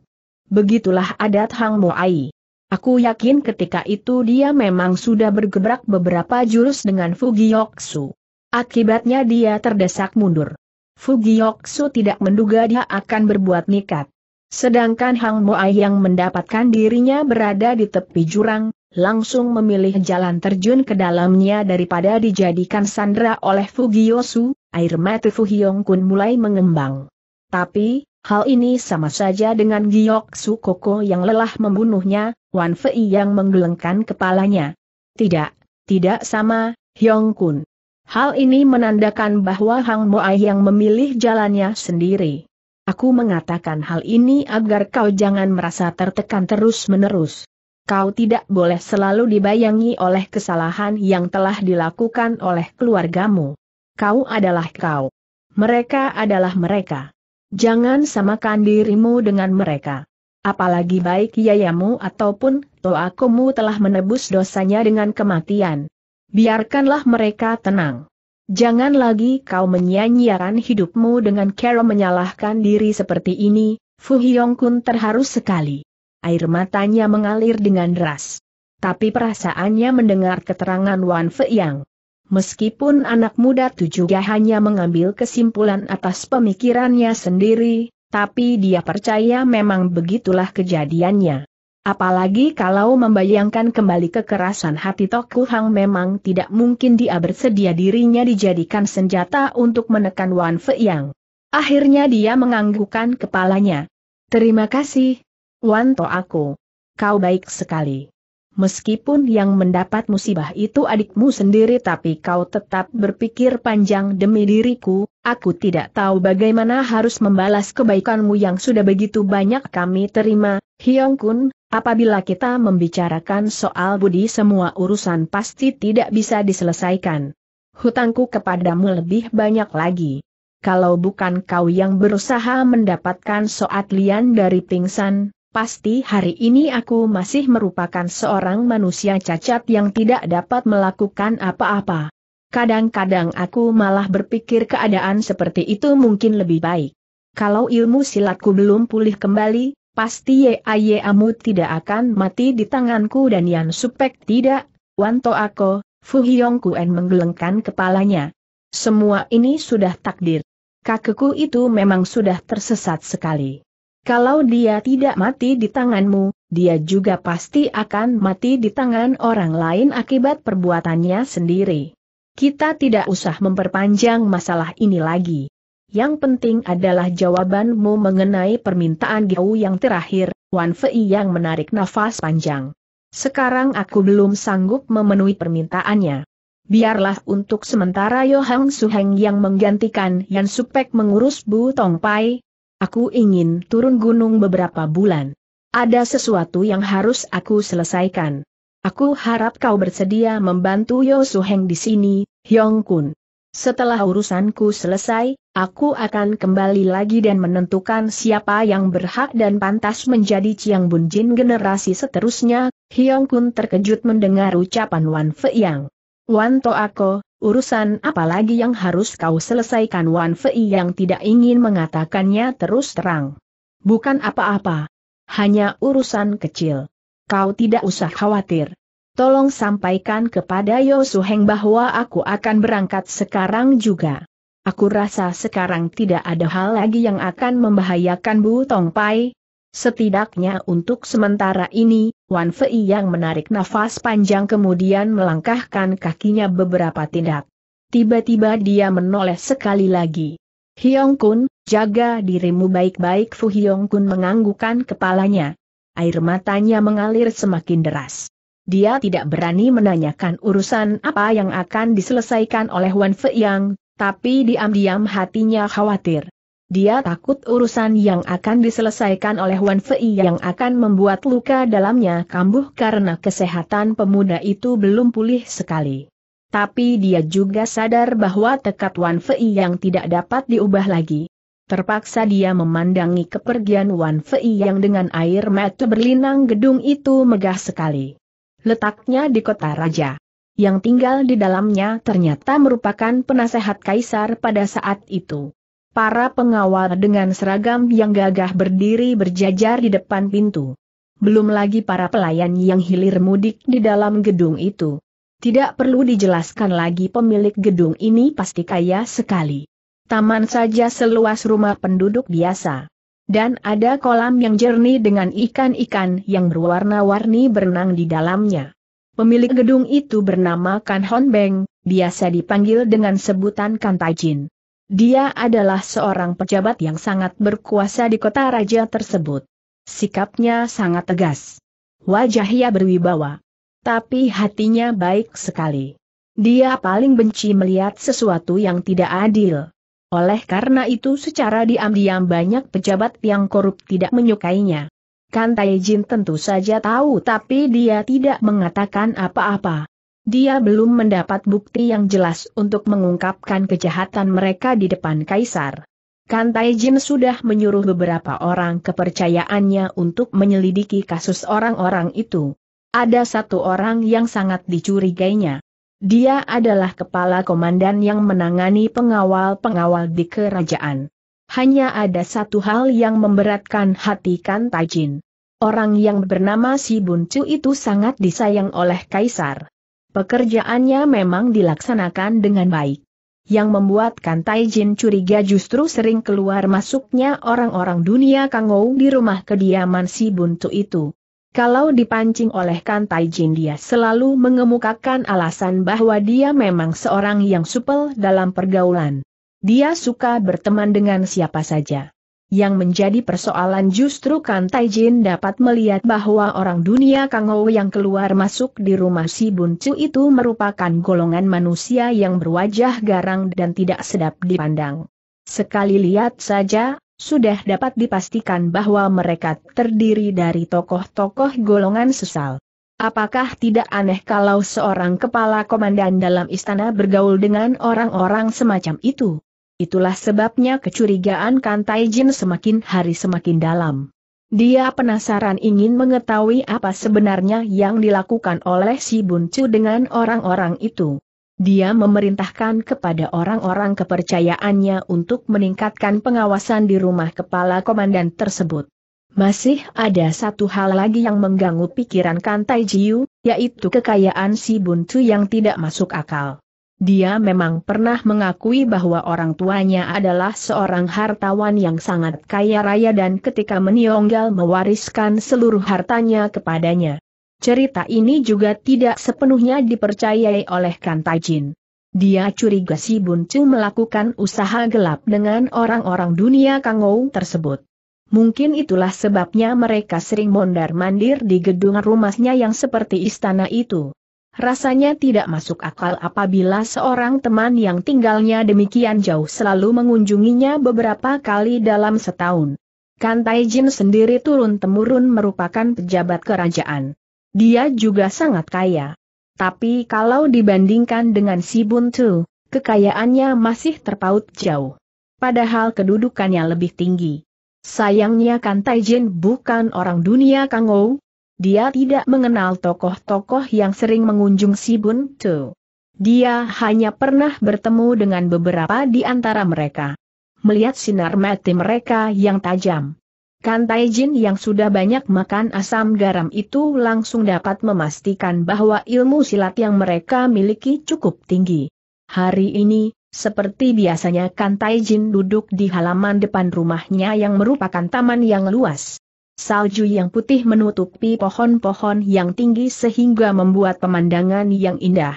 Begitulah adat Hang Moai. Aku yakin ketika itu dia memang sudah bergebrak beberapa jurus dengan Fugiyoksu. Akibatnya dia terdesak mundur. Fugiyoksu tidak menduga dia akan berbuat nikat. Sedangkan Hang Moai yang mendapatkan dirinya berada di tepi jurang, langsung memilih jalan terjun ke dalamnya daripada dijadikan sandera oleh Fugiyosu, air mata Fuhyong Kun mulai mengembang. Tapi, Hal ini sama saja dengan Giok Su Koko yang lelah membunuhnya, Wan Fei yang menggelengkan kepalanya. Tidak, tidak sama, Hyong Kun. Hal ini menandakan bahwa Hang Moai yang memilih jalannya sendiri. Aku mengatakan hal ini agar kau jangan merasa tertekan terus-menerus. Kau tidak boleh selalu dibayangi oleh kesalahan yang telah dilakukan oleh keluargamu. Kau adalah kau. Mereka adalah mereka. Jangan samakan dirimu dengan mereka. Apalagi baik yayamu ataupun toakomu telah menebus dosanya dengan kematian. Biarkanlah mereka tenang. Jangan lagi kau menyanyiakan hidupmu dengan cara menyalahkan diri seperti ini, Fu Hyong terharu sekali. Air matanya mengalir dengan deras. Tapi perasaannya mendengar keterangan Wan Fei Yang. Meskipun anak muda itu juga hanya mengambil kesimpulan atas pemikirannya sendiri, tapi dia percaya memang begitulah kejadiannya. Apalagi kalau membayangkan kembali kekerasan hati Toku Hang memang tidak mungkin dia bersedia dirinya dijadikan senjata untuk menekan Wan Feiyang. Akhirnya dia menganggukkan kepalanya. Terima kasih, Wan To aku. Kau baik sekali. Meskipun yang mendapat musibah itu adikmu sendiri tapi kau tetap berpikir panjang demi diriku, aku tidak tahu bagaimana harus membalas kebaikanmu yang sudah begitu banyak kami terima, Hyong Kun, apabila kita membicarakan soal budi semua urusan pasti tidak bisa diselesaikan. Hutangku kepadamu lebih banyak lagi. Kalau bukan kau yang berusaha mendapatkan soat lian dari pingsan, pasti hari ini aku masih merupakan seorang manusia cacat yang tidak dapat melakukan apa-apa. Kadang-kadang aku malah berpikir keadaan seperti itu mungkin lebih baik. Kalau ilmu silatku belum pulih kembali, pasti Ye Amu tidak akan mati di tanganku dan Yan Supek tidak, Wanto Ako, Fu Kuen menggelengkan kepalanya. Semua ini sudah takdir. Kakekku itu memang sudah tersesat sekali. Kalau dia tidak mati di tanganmu, dia juga pasti akan mati di tangan orang lain akibat perbuatannya sendiri. Kita tidak usah memperpanjang masalah ini lagi. Yang penting adalah jawabanmu mengenai permintaan Gau yang terakhir, Wan Fei yang menarik nafas panjang. Sekarang aku belum sanggup memenuhi permintaannya. Biarlah untuk sementara Yohang Suheng yang menggantikan Yan Supek mengurus Bu Tong Pai, Aku ingin turun gunung beberapa bulan. Ada sesuatu yang harus aku selesaikan. Aku harap kau bersedia membantu Yo Heng di sini, Hyong Kun. Setelah urusanku selesai, aku akan kembali lagi dan menentukan siapa yang berhak dan pantas menjadi Chiang Bun Jin generasi seterusnya. Hyong Kun terkejut mendengar ucapan Wan Fei Yang. Wan To Ako, Urusan apa lagi yang harus kau selesaikan Wan Fei yang tidak ingin mengatakannya terus terang. Bukan apa-apa. Hanya urusan kecil. Kau tidak usah khawatir. Tolong sampaikan kepada Yosuheng bahwa aku akan berangkat sekarang juga. Aku rasa sekarang tidak ada hal lagi yang akan membahayakan Bu Tongpai, Setidaknya untuk sementara ini, Wan Fei yang menarik nafas panjang kemudian melangkahkan kakinya beberapa tindak. Tiba-tiba dia menoleh sekali lagi. Hyong Kun, jaga dirimu baik-baik Fu Hyong Kun menganggukan kepalanya. Air matanya mengalir semakin deras. Dia tidak berani menanyakan urusan apa yang akan diselesaikan oleh Wan Fei Yang, tapi diam-diam hatinya khawatir. Dia takut urusan yang akan diselesaikan oleh Wan Fei yang akan membuat luka dalamnya kambuh karena kesehatan pemuda itu belum pulih sekali. Tapi dia juga sadar bahwa tekad Wan Fei yang tidak dapat diubah lagi. Terpaksa dia memandangi kepergian Wan Fei yang dengan air mata berlinang gedung itu megah sekali. Letaknya di kota raja. Yang tinggal di dalamnya ternyata merupakan penasehat kaisar pada saat itu para pengawal dengan seragam yang gagah berdiri berjajar di depan pintu. Belum lagi para pelayan yang hilir mudik di dalam gedung itu. Tidak perlu dijelaskan lagi pemilik gedung ini pasti kaya sekali. Taman saja seluas rumah penduduk biasa. Dan ada kolam yang jernih dengan ikan-ikan yang berwarna-warni berenang di dalamnya. Pemilik gedung itu bernama Kan Hon Beng, biasa dipanggil dengan sebutan Kan Jin. Dia adalah seorang pejabat yang sangat berkuasa di kota raja tersebut. Sikapnya sangat tegas. Wajahnya berwibawa. Tapi hatinya baik sekali. Dia paling benci melihat sesuatu yang tidak adil. Oleh karena itu secara diam-diam banyak pejabat yang korup tidak menyukainya. Kan Taijin tentu saja tahu tapi dia tidak mengatakan apa-apa. Dia belum mendapat bukti yang jelas untuk mengungkapkan kejahatan mereka di depan kaisar. Kan Taijin sudah menyuruh beberapa orang kepercayaannya untuk menyelidiki kasus orang-orang itu. Ada satu orang yang sangat dicurigainya. Dia adalah kepala komandan yang menangani pengawal-pengawal di kerajaan. Hanya ada satu hal yang memberatkan hati Kan Taijin. Orang yang bernama Si Buncu itu sangat disayang oleh kaisar. Pekerjaannya memang dilaksanakan dengan baik. Yang membuat Kantai Jin curiga justru sering keluar masuknya orang-orang dunia Kangou di rumah kediaman si Buntu itu. Kalau dipancing oleh Kantai Jin dia selalu mengemukakan alasan bahwa dia memang seorang yang supel dalam pergaulan. Dia suka berteman dengan siapa saja. Yang menjadi persoalan justru Kan Taijin dapat melihat bahwa orang dunia Kangou yang keluar masuk di rumah si Buncu itu merupakan golongan manusia yang berwajah garang dan tidak sedap dipandang. Sekali lihat saja, sudah dapat dipastikan bahwa mereka terdiri dari tokoh-tokoh golongan sesal. Apakah tidak aneh kalau seorang kepala komandan dalam istana bergaul dengan orang-orang semacam itu? Itulah sebabnya kecurigaan Kan Taijin semakin hari semakin dalam. Dia penasaran ingin mengetahui apa sebenarnya yang dilakukan oleh si Buncu dengan orang-orang itu. Dia memerintahkan kepada orang-orang kepercayaannya untuk meningkatkan pengawasan di rumah kepala komandan tersebut. Masih ada satu hal lagi yang mengganggu pikiran Kantai Jiu, yaitu kekayaan si Buncu yang tidak masuk akal. Dia memang pernah mengakui bahwa orang tuanya adalah seorang hartawan yang sangat kaya raya dan ketika meninggal mewariskan seluruh hartanya kepadanya. Cerita ini juga tidak sepenuhnya dipercayai oleh Jin. Dia curiga si Chu melakukan usaha gelap dengan orang-orang dunia Kangou tersebut. Mungkin itulah sebabnya mereka sering mondar-mandir di gedung rumahnya yang seperti istana itu. Rasanya tidak masuk akal apabila seorang teman yang tinggalnya demikian jauh selalu mengunjunginya beberapa kali dalam setahun. Kan Taijin sendiri turun-temurun merupakan pejabat kerajaan. Dia juga sangat kaya. Tapi kalau dibandingkan dengan si Buntu, kekayaannya masih terpaut jauh. Padahal kedudukannya lebih tinggi. Sayangnya Kan Taijin bukan orang dunia Kangou, dia tidak mengenal tokoh-tokoh yang sering mengunjung Sibun Tu. Dia hanya pernah bertemu dengan beberapa di antara mereka. Melihat sinar mati mereka yang tajam. Kan Taijin yang sudah banyak makan asam garam itu langsung dapat memastikan bahwa ilmu silat yang mereka miliki cukup tinggi. Hari ini, seperti biasanya Kan Taijin duduk di halaman depan rumahnya yang merupakan taman yang luas. Salju yang putih menutupi pohon-pohon yang tinggi sehingga membuat pemandangan yang indah.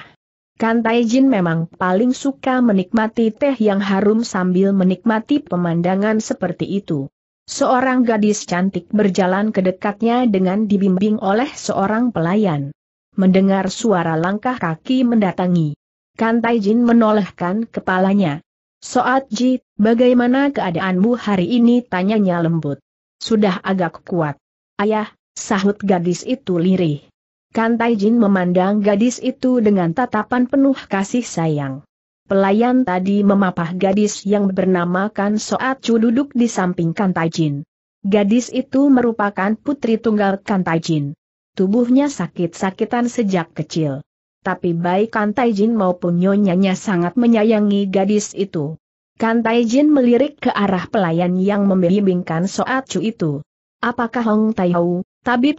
Kan Taijin memang paling suka menikmati teh yang harum sambil menikmati pemandangan seperti itu. Seorang gadis cantik berjalan ke dekatnya dengan dibimbing oleh seorang pelayan. Mendengar suara langkah kaki mendatangi. Kan Taijin menolehkan kepalanya. Soat Ji, bagaimana keadaanmu hari ini? Tanyanya lembut. Sudah agak kuat. Ayah, sahut gadis itu lirih. Kan Taijin memandang gadis itu dengan tatapan penuh kasih sayang. Pelayan tadi memapah gadis yang bernama Kan Soat Chu duduk di samping Kan Taijin. Gadis itu merupakan putri tunggal Kan Taijin. Tubuhnya sakit-sakitan sejak kecil. Tapi baik Kan Taijin maupun nyonyanya sangat menyayangi gadis itu. Kan Taijin melirik ke arah pelayan yang membimbingkan soat Chu itu. Apakah Hong Tai Hou,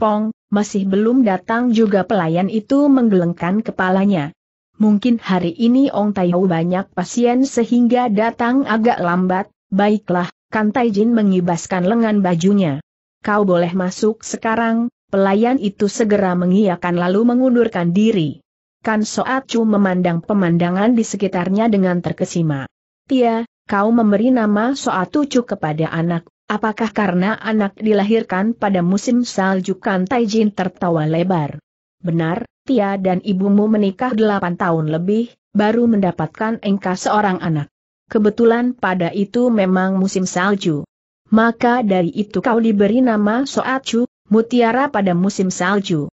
Pong, masih belum datang juga pelayan itu menggelengkan kepalanya. Mungkin hari ini Hong Tai banyak pasien sehingga datang agak lambat, baiklah, Kan Taijin mengibaskan lengan bajunya. Kau boleh masuk sekarang, pelayan itu segera mengiyakan lalu mengundurkan diri. Kan Soat Chu memandang pemandangan di sekitarnya dengan terkesima. Tia, kau memberi nama tucu kepada anak, apakah karena anak dilahirkan pada musim salju kan Taijin tertawa lebar? Benar, Tia dan ibumu menikah delapan tahun lebih, baru mendapatkan engkau seorang anak. Kebetulan pada itu memang musim salju. Maka dari itu kau diberi nama Soacu, mutiara pada musim salju.